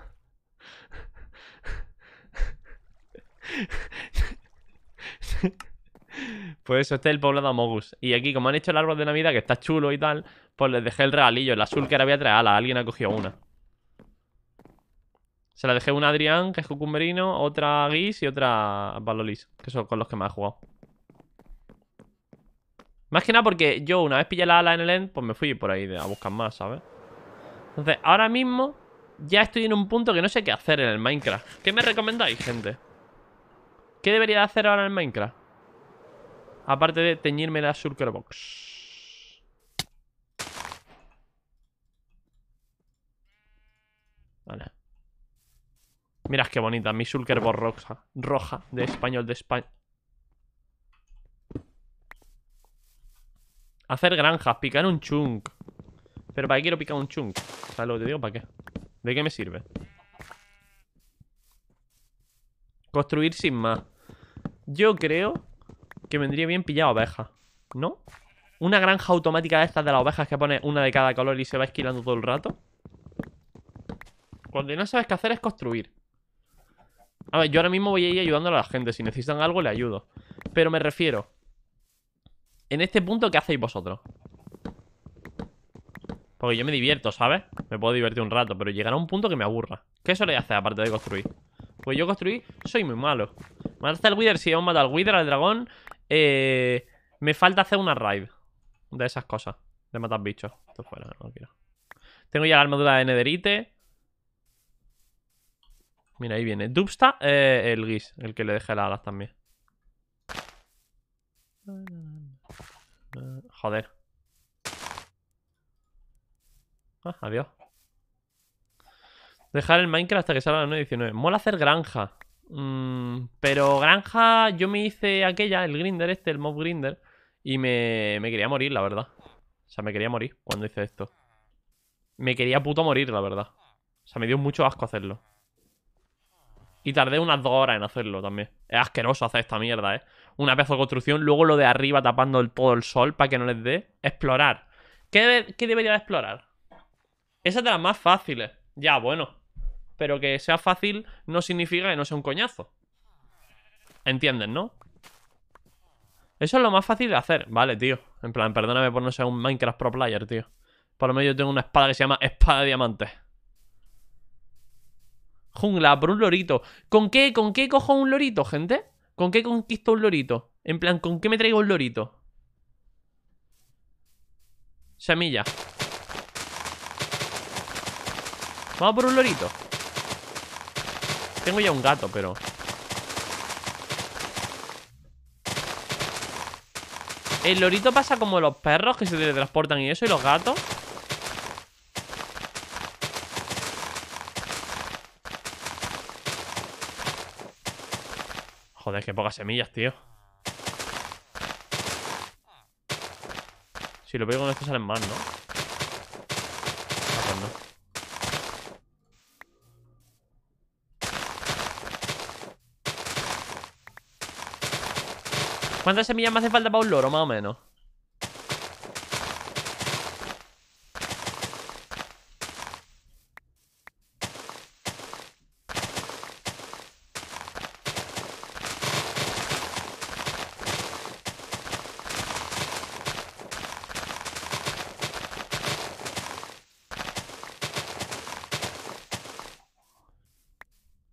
Pues eso, este es el poblado Mogus. Y aquí, como han hecho el árbol de Navidad, que está chulo y tal, pues les dejé el realillo, el azul que ahora voy a alguien ha cogido una. Se la dejé una Adrián, que es cucumberino, otra a Guis y otra a Balolis, que son con los que más he jugado. Más que nada porque yo una vez pillé la ala en el end, pues me fui por ahí a buscar más, ¿sabes? Entonces, ahora mismo ya estoy en un punto que no sé qué hacer en el Minecraft. ¿Qué me recomendáis, gente? ¿Qué debería hacer ahora en el Minecraft? Aparte de teñirme la Shulker Box. Vale. Mirad qué bonita, mi Sulker borroxa roja de español de España. Hacer granjas, picar un chunk. Pero ¿para qué quiero picar un chunk? sea, lo que te digo? ¿Para qué? ¿De qué me sirve? Construir sin más. Yo creo que vendría bien pillar ovejas, ¿no? Una granja automática de estas de las ovejas que pone una de cada color y se va esquilando todo el rato. Cuando no sabes qué hacer es construir. A ver, yo ahora mismo voy a ir ayudando a la gente. Si necesitan algo, le ayudo. Pero me refiero... En este punto, ¿qué hacéis vosotros? Porque yo me divierto, ¿sabes? Me puedo divertir un rato, pero llegar a un punto que me aburra. ¿Qué le hacer aparte de construir? Pues yo construir soy muy malo. Mataste el Wither, Si hemos matado al Wither, al dragón. Eh, me falta hacer una raid. De esas cosas. De matar bichos. Esto fuera, no quiero. Tengo ya la armadura de Nederite. Mira, ahí viene. Dubsta, eh, el Guis, el que le deja las alas también. Joder. Ah, adiós. Dejar el Minecraft hasta que salga la 9.19. Mola hacer granja. Mm, pero granja, yo me hice aquella, el grinder este, el mob grinder. Y me, me quería morir, la verdad. O sea, me quería morir cuando hice esto. Me quería puto morir, la verdad. O sea, me dio mucho asco hacerlo. Y tardé unas dos horas en hacerlo también. Es asqueroso hacer esta mierda, ¿eh? Una pieza de construcción, luego lo de arriba tapando todo el sol para que no les dé. Explorar. ¿Qué, ¿Qué, debería de explorar? Esa es de las más fáciles. Ya, bueno. Pero que sea fácil no significa que no sea un coñazo. ¿Entienden, no? Eso es lo más fácil de hacer. Vale, tío. En plan, perdóname por no ser un Minecraft Pro Player, tío. Por lo menos yo tengo una espada que se llama Espada de Diamante. Jungla por un lorito. ¿Con qué, ¿Con qué cojo un lorito, gente? ¿Con qué conquisto un lorito? En plan, ¿con qué me traigo un lorito? Semilla. Vamos por un lorito. Tengo ya un gato, pero... El lorito pasa como los perros que se teletransportan y eso, y los gatos. Es que pocas semillas, tío. Si lo pego con esto salen más, ¿no? Ah, pues no. ¿Cuántas semillas me hace falta para un loro, más o menos?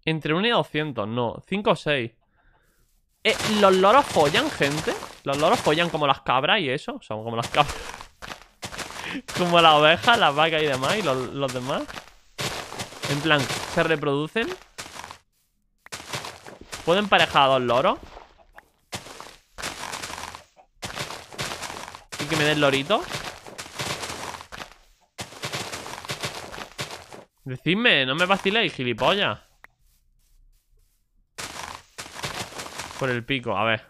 Entre 1 y 200, no. 5 o 6. Eh, ¿Los loros follan, gente? ¿Los loros follan como las cabras y eso? O como las cabras. como las ovejas, las vacas y demás. Y los, demás. En plan, ¿se reproducen? Pueden emparejar a dos loros? Y que me den lorito. Decidme, no me vaciléis, gilipollas. Por el pico, a ver.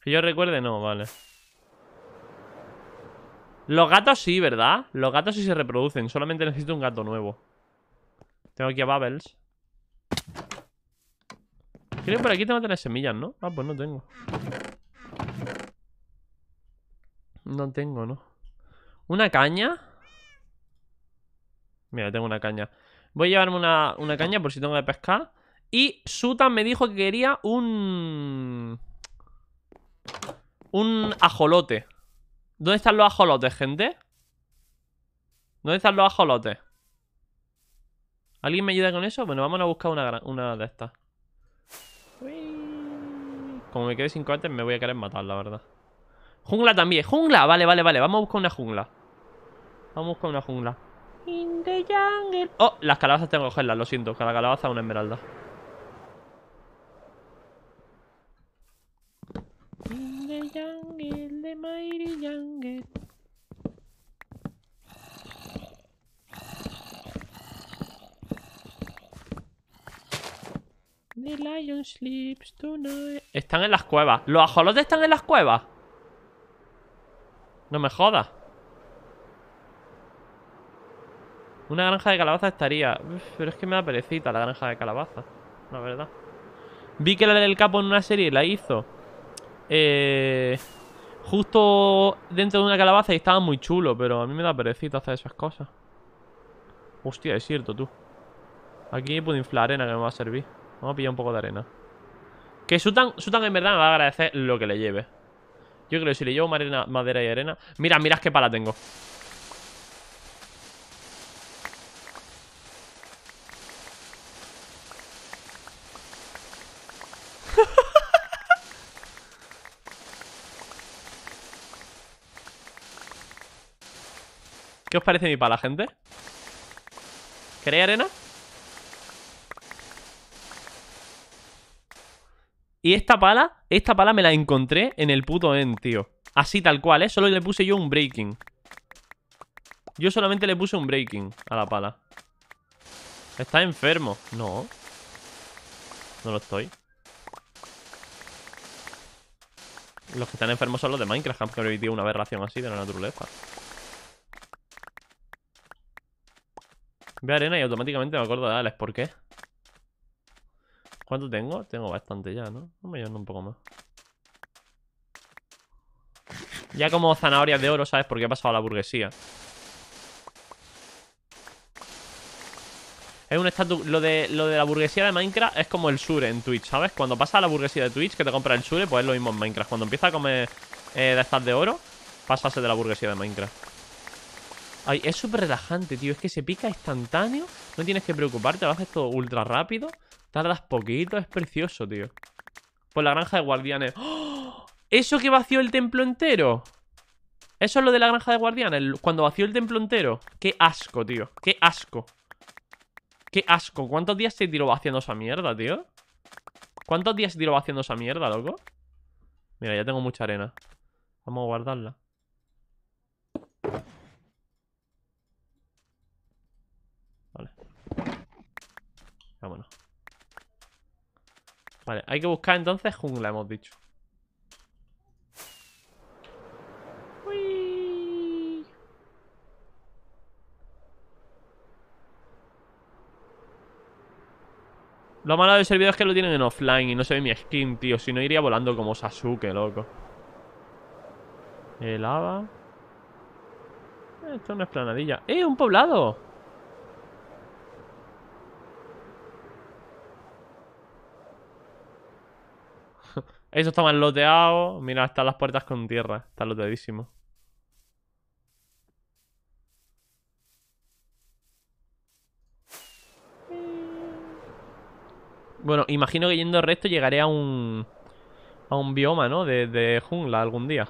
Que yo recuerde, no, vale. Los gatos sí, ¿verdad? Los gatos sí se reproducen. Solamente necesito un gato nuevo. Tengo aquí a Bubbles. Creo que por aquí tengo que tener semillas, ¿no? Ah, pues no tengo. No tengo, ¿no? ¿Una caña? Mira, tengo una caña. Voy a llevarme una, una caña por si tengo que pescar. Y Sutan me dijo que quería un... Un ajolote. ¿Dónde están los ajolotes, gente? ¿Dónde están los ajolotes? ¿Alguien me ayuda con eso? Bueno, vamos a buscar una, de estas. Como me quedé sin cohetes, me voy a querer matar, la verdad. Jungla también. Jungla. Vale, vale, vale. Vamos a buscar una jungla. Vamos a buscar una jungla. Oh, las calabazas tengo que cogerlas, lo siento. Cada calabaza una esmeralda. In the lion tonight. Están en las cuevas. ¿Los ajolotes están en las cuevas? No me jodas. Una granja de calabaza estaría... pero es que me da perecita la granja de calabaza. La verdad. Vi que la del capo en una serie la hizo. Eh, justo dentro de una calabaza y estaba muy chulo, pero a mí me da perecita hacer esas cosas. Hostia, es cierto, tú. Aquí puedo inflar arena que me va a servir. Vamos a pillar un poco de arena. Que Sutan, en verdad me va a agradecer lo que le lleve. Yo creo que si le llevo madera, madera y arena... Mira, mira qué pala tengo. parece mi pala, gente? ¿Queréis arena? Y esta pala, esta pala me la encontré en el puto end, tío Así tal cual, ¿eh? Solo le puse yo un breaking Yo solamente le puse un breaking a la pala Está enfermo No No lo estoy Los que están enfermos son los de Minecraft Han permitido una aberración así de la naturaleza Veo arena y automáticamente me acuerdo de Alex. ¿Por qué? ¿Cuánto tengo? Tengo bastante ya, ¿no? Vamos a un poco más. Ya como zanahorias de oro, ¿sabes? Porque he pasado a la burguesía. Es un estatus... Lo de, lo de la burguesía de Minecraft es como el Sure en Twitch, ¿sabes? Cuando pasa a la burguesía de Twitch, que te compra el Sure, pues es lo mismo en Minecraft. Cuando empieza a comer eh, de estas de oro, pasase de la burguesía de Minecraft. Ay, es súper relajante, tío. Es que se pica instantáneo. No tienes que preocuparte. Lo haces todo ultra rápido. Tardas poquito. Es precioso, tío. Pues la granja de guardianes. ¡Oh! ¿Eso que vació el templo entero? Eso es lo de la granja de guardianes. Cuando vació el templo entero. Qué asco, tío. Qué asco. Qué asco. ¿Cuántos días se tiró vaciando esa mierda, tío? ¿Cuántos días se tiró vaciando esa mierda, loco? Mira, ya tengo mucha arena. Vamos a guardarla. Vámonos. Vale, hay que buscar entonces jungla, hemos dicho. Uy. Lo malo del servidor es que lo tienen en offline y no se ve mi skin, tío. Si no, iría volando como Sasuke, loco. El lava. Esto es una esplanadilla. ¡Eh, un poblado! Eso está mal loteado. Mira, están las puertas con tierra. Está loteadísimo. Bueno, imagino que yendo resto llegaré a un... A un bioma, ¿no? De, jungla algún día.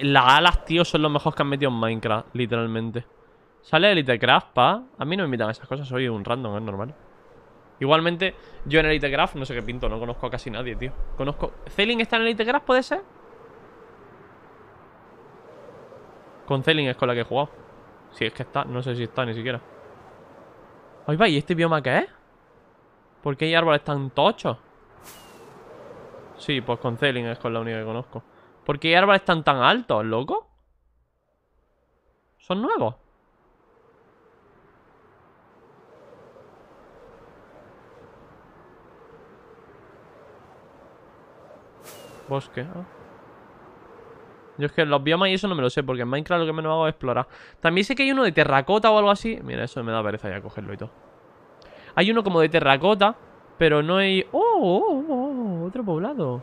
las alas, tío, son los mejores que han metido en Minecraft, literalmente. Sale Elitecraft, pa. A mí no me invitan a esas cosas, soy un random, es normal. Igualmente, yo en Elitecraft no sé qué pinto, no conozco a casi nadie, tío. Conozco. ¿Celing está en Elitecraft, puede ser? Con Celing es con la que he jugado. Si es que está, no sé si está ni siquiera. Ay, va, ¿y este bioma qué es? ¿Por qué hay árboles tan tochos? Sí, pues con Celing es con la única que conozco. ¿Por qué hay árboles tan tan altos, loco? ¿Son nuevos? Bosque, Yo es que los biomas y eso no me lo sé, porque en Minecraft lo que menos hago es explorar. También sé que hay uno de terracota o algo así. Mira, eso me da pereza ya cogerlo y todo. Hay uno como de terracota, pero no hay... ¡Oh! oh, oh, oh otro poblado.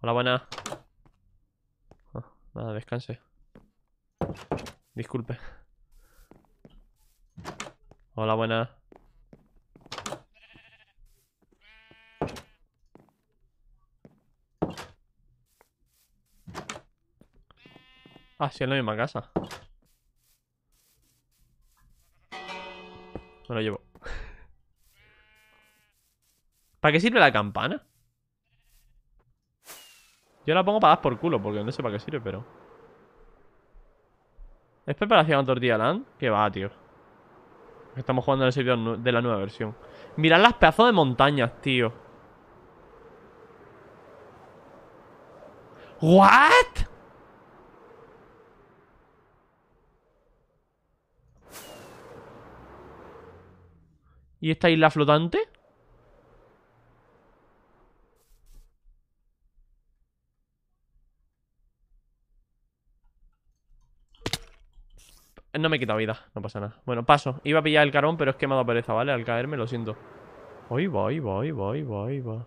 Hola, buena. Ah, nada, descanse. Disculpe. Hola, buenas. Ah, sí, es la misma casa. Me lo llevo. ¿Para qué sirve la campana? Yo la pongo para dar por culo, porque no sé para qué sirve, pero... ¿Es preparación a tortilla land? Que va, tío. Estamos jugando en el servidor de la nueva versión. Mirad las pedazos de montañas, tío. ¿What? ¿Y esta isla flotante? No me he quitado vida, no pasa nada Bueno, paso, iba a pillar el carbón pero es que me ha dado pereza, ¿vale? Al caerme, lo siento Ahí va, ahí va, ahí va, ahí va,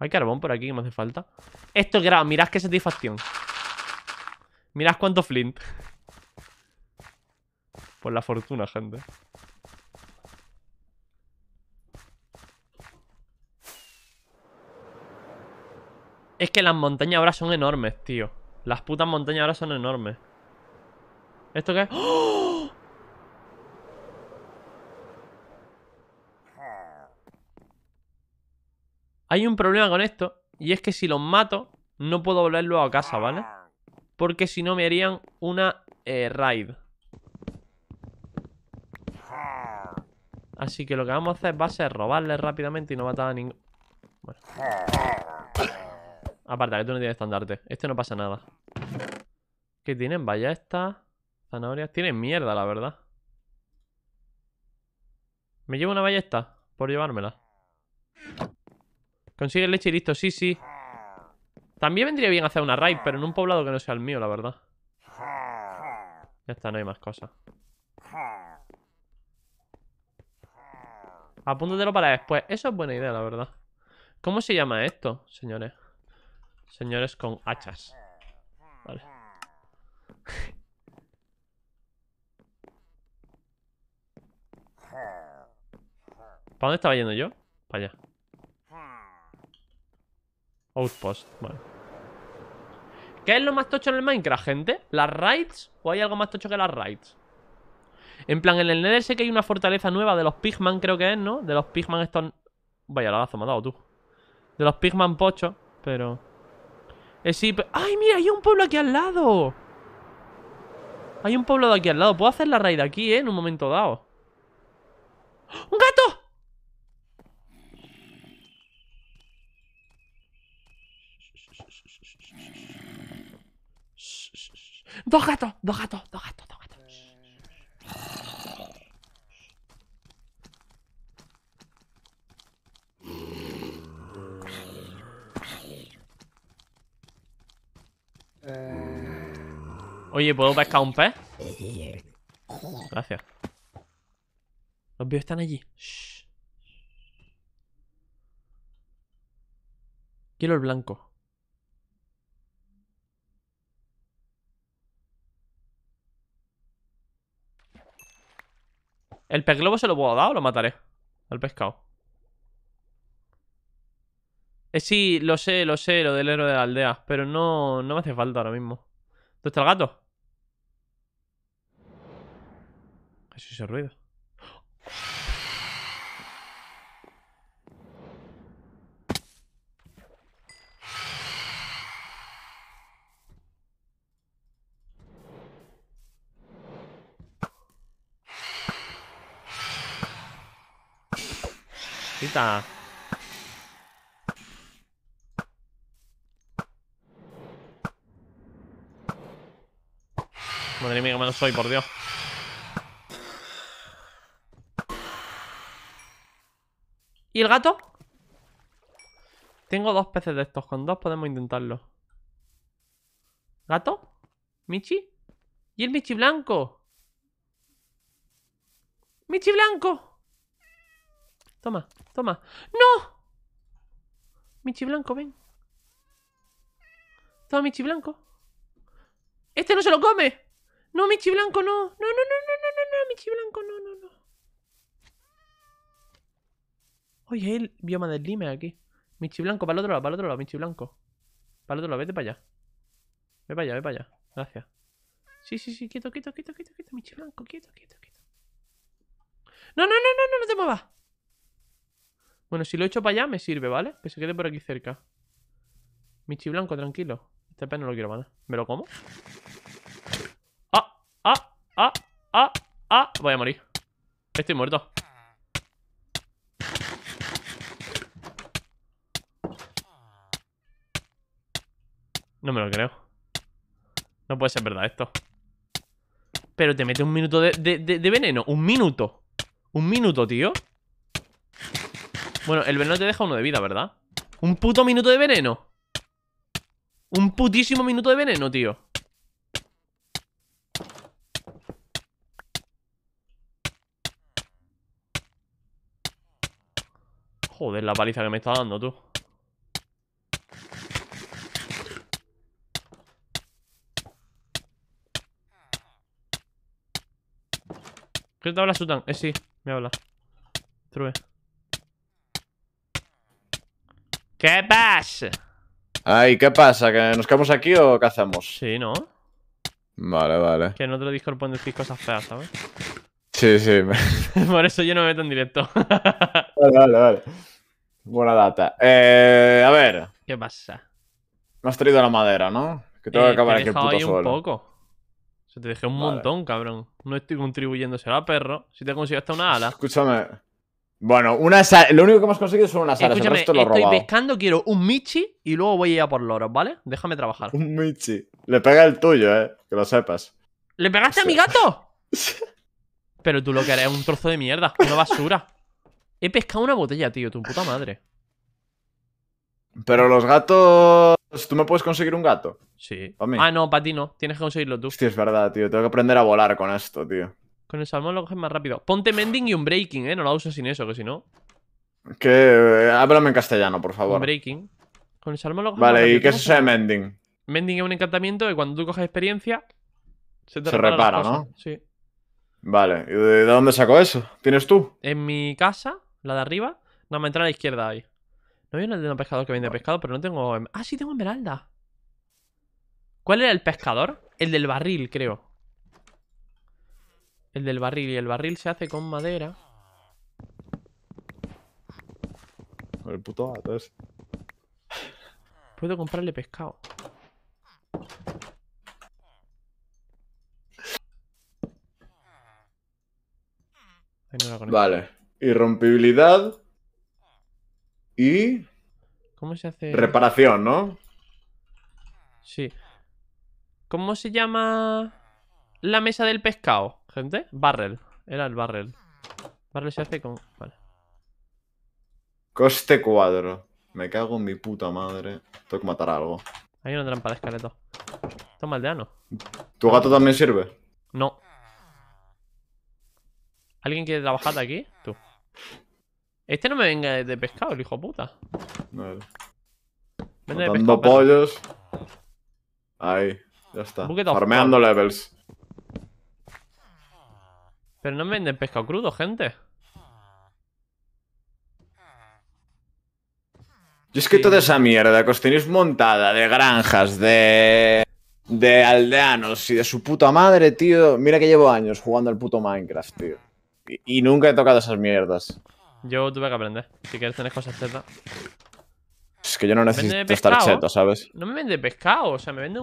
Hay carbón por aquí que me hace falta Esto es grave, mirad qué satisfacción Mirad cuánto flint Por la fortuna, gente Es que las montañas ahora son enormes, tío Las putas montañas ahora son enormes ¿Esto qué Hay un problema con esto. Y es que si los mato, no puedo volverlo a casa, ¿vale? Porque si no me harían una eh, raid. Así que lo que vamos a hacer va a ser robarle rápidamente y no matar a ningún... Bueno. Aparte, que tú no tienes estandarte. Este no pasa nada. ¿Qué tienen? Vaya esta... Zanahorias. Tienen mierda, la verdad. Me llevo una ballesta por llevármela. Consigue leche y listo. Sí, sí. También vendría bien hacer una raid, pero en un poblado que no sea el mío, la verdad. Ya está, no hay más cosas. Apúntatelo para después. Eso es buena idea, la verdad. ¿Cómo se llama esto, señores? Señores con hachas. Vale. ¿Para dónde estaba yendo yo? Para allá. Outpost, vale. ¿Qué es lo más tocho en el Minecraft, gente? ¿Las raids? ¿O hay algo más tocho que las raids? En plan, en el Nether sé que hay una fortaleza nueva de los Pigman, creo que es, ¿no? De los Pigman estos... Vaya, la me ha dado tú. De los Pigman pocho, pero... Eh, sí, ¡Ay, mira! Hay un pueblo aquí al lado. Hay un pueblo de aquí al lado. Puedo hacer la raid aquí, ¿eh? En un momento dado. ¡Un gato! Dos gatos, dos gatos, dos gatos, dos gatos. Eh. Oye, ¿puedo pescar un pez? Gracias. Los bios están allí. Shh. Quiero el blanco. ¿El pez globo se lo puedo dar o lo mataré? Al pescado. Eh, sí, lo sé, lo sé, lo del héroe de la aldea. Pero no, no me hace falta ahora mismo. ¿Dónde está el gato? Eso es ruido. Madre mía, que malo soy, por Dios. ¿Y el gato? Tengo dos peces de estos. Con dos podemos intentarlo. ¿Gato? ¿Michi? ¿Y el Michi blanco? ¡Michi blanco! Toma, toma. ¡No! Michi Blanco, ven. Toma, Michi Blanco. ¡Este no se lo come! No, Michi Blanco, no. No, no, no, no, no, no, no, Michi Blanco, no, no, no. Oye, el bioma del lime aquí. Michi Blanco, para el otro lado, para el otro lado, Michi Blanco. Para el otro lado, vete para allá. Ve para allá, ve para allá. Gracias. Sí, sí, sí, quieto, quieto, quieto, quieto, quieto, Michi Blanco, quieto, quieto, quieto. No, no, no, no, no, no te muevas. Bueno, si lo he hecho para allá me sirve, ¿vale? Que se quede por aquí cerca. Michi blanco, tranquilo. Este pez no lo quiero matar. ¿Me lo como? ¡Ah! ¡Ah! ¡Ah! ¡Ah! ¡Ah! Voy a morir. Estoy muerto. No me lo creo. No puede ser verdad esto. Pero te mete un minuto de, de veneno. Un minuto. Un minuto, tío. Bueno, el veneno te deja uno de vida, ¿verdad? Un puto minuto de veneno Un putísimo minuto de veneno, tío Joder, la paliza que me está dando, tú ¿Qué te habla, Sutan? Eh, sí, me habla True ¿Qué pasa? Ay, ¿qué pasa? ¿Que nos quedamos aquí o cazamos? Sí, ¿no? Vale, vale. Que en otro Discord pueden decir cosas feas, ¿sabes? Sí, sí. Por eso yo no me meto en directo. vale, vale, vale. Buena data. Eh, a ver. ¿Qué pasa? Me has traído la madera, ¿no? Que tengo que eh, acabar aquí el puto ahí suelo. un poco. te dejé un montón, cabrón. No estoy contribuyéndoselo a perro. Si te consigo hasta una ala. Escúchame. Bueno, una lo único que hemos conseguido son unas alas. el resto lo estoy pescando, quiero un Michi y luego voy a ir a por loros, ¿vale? Déjame trabajar. Un Michi. Le pega el tuyo, eh. Que lo sepas. ¿Le pegaste a mi gato? Pero tú lo que eres es un trozo de mierda, una basura. He pescado una botella, tío, tu puta madre. Pero los gatos. ¿Tú me puedes conseguir un gato? Sí. Ah, no, para ti no. Tienes que conseguirlo tú. Sí es verdad, tío. Tengo que aprender a volar con esto, tío. Con el salmón lo coges más rápido. Ponte mending y un breaking, ¿eh? No la uses sin eso, que si no... Que... Eh, háblame en castellano, por favor. Un breaking. Con el salmón lo coges Vale, ¿y qué es eso mending? Mending es un encantamiento Que cuando tú coges experiencia... Se, te repara, ¿no? Sí. Vale, ¿y de dónde saco eso? ¿Tienes tú? En mi casa, la de arriba. No, me entra a la izquierda ahí. No hay un de pescador que vende pescado, pero no tengo... Ah, sí, tengo esmeralda. ¿Cuál era el pescador? El del barril, creo. El del barril. Y el barril se hace con madera. El puto gato es. Puedo comprarle pescado. vale. Irrompibilidad. Y. ¿Cómo se hace? Reparación, ¿no? Sí. ¿Cómo se llama la mesa del pescado? Barrel. Era el barrel. Barrel se hace con... Vale. Coste cuadro. Me cago en mi puta madre. Tengo que matar algo. Hay una trampa de esqueleto. Toma aldeano. ¿Tu gato también sirve? No. ¿Alguien quiere trabajar aquí? Tú. Este no me venga de pescado, el hijo puta. Vale. Vende de pescado, pollos. Ahí, ya está. Farmeando levels. Pero no me venden pescado crudo, gente. Yo es que toda esa mierda que os tenéis montada de granjas, de. de aldeanos y de su puta madre, tío. Mira que llevo años jugando al puto Minecraft, tío. Y, nunca he tocado esas mierdas. Yo tuve que aprender. Si quieres tener cosas chetas. Es que yo no necesito estar cheto, ¿sabes? No me vende pescado, o sea, me vende un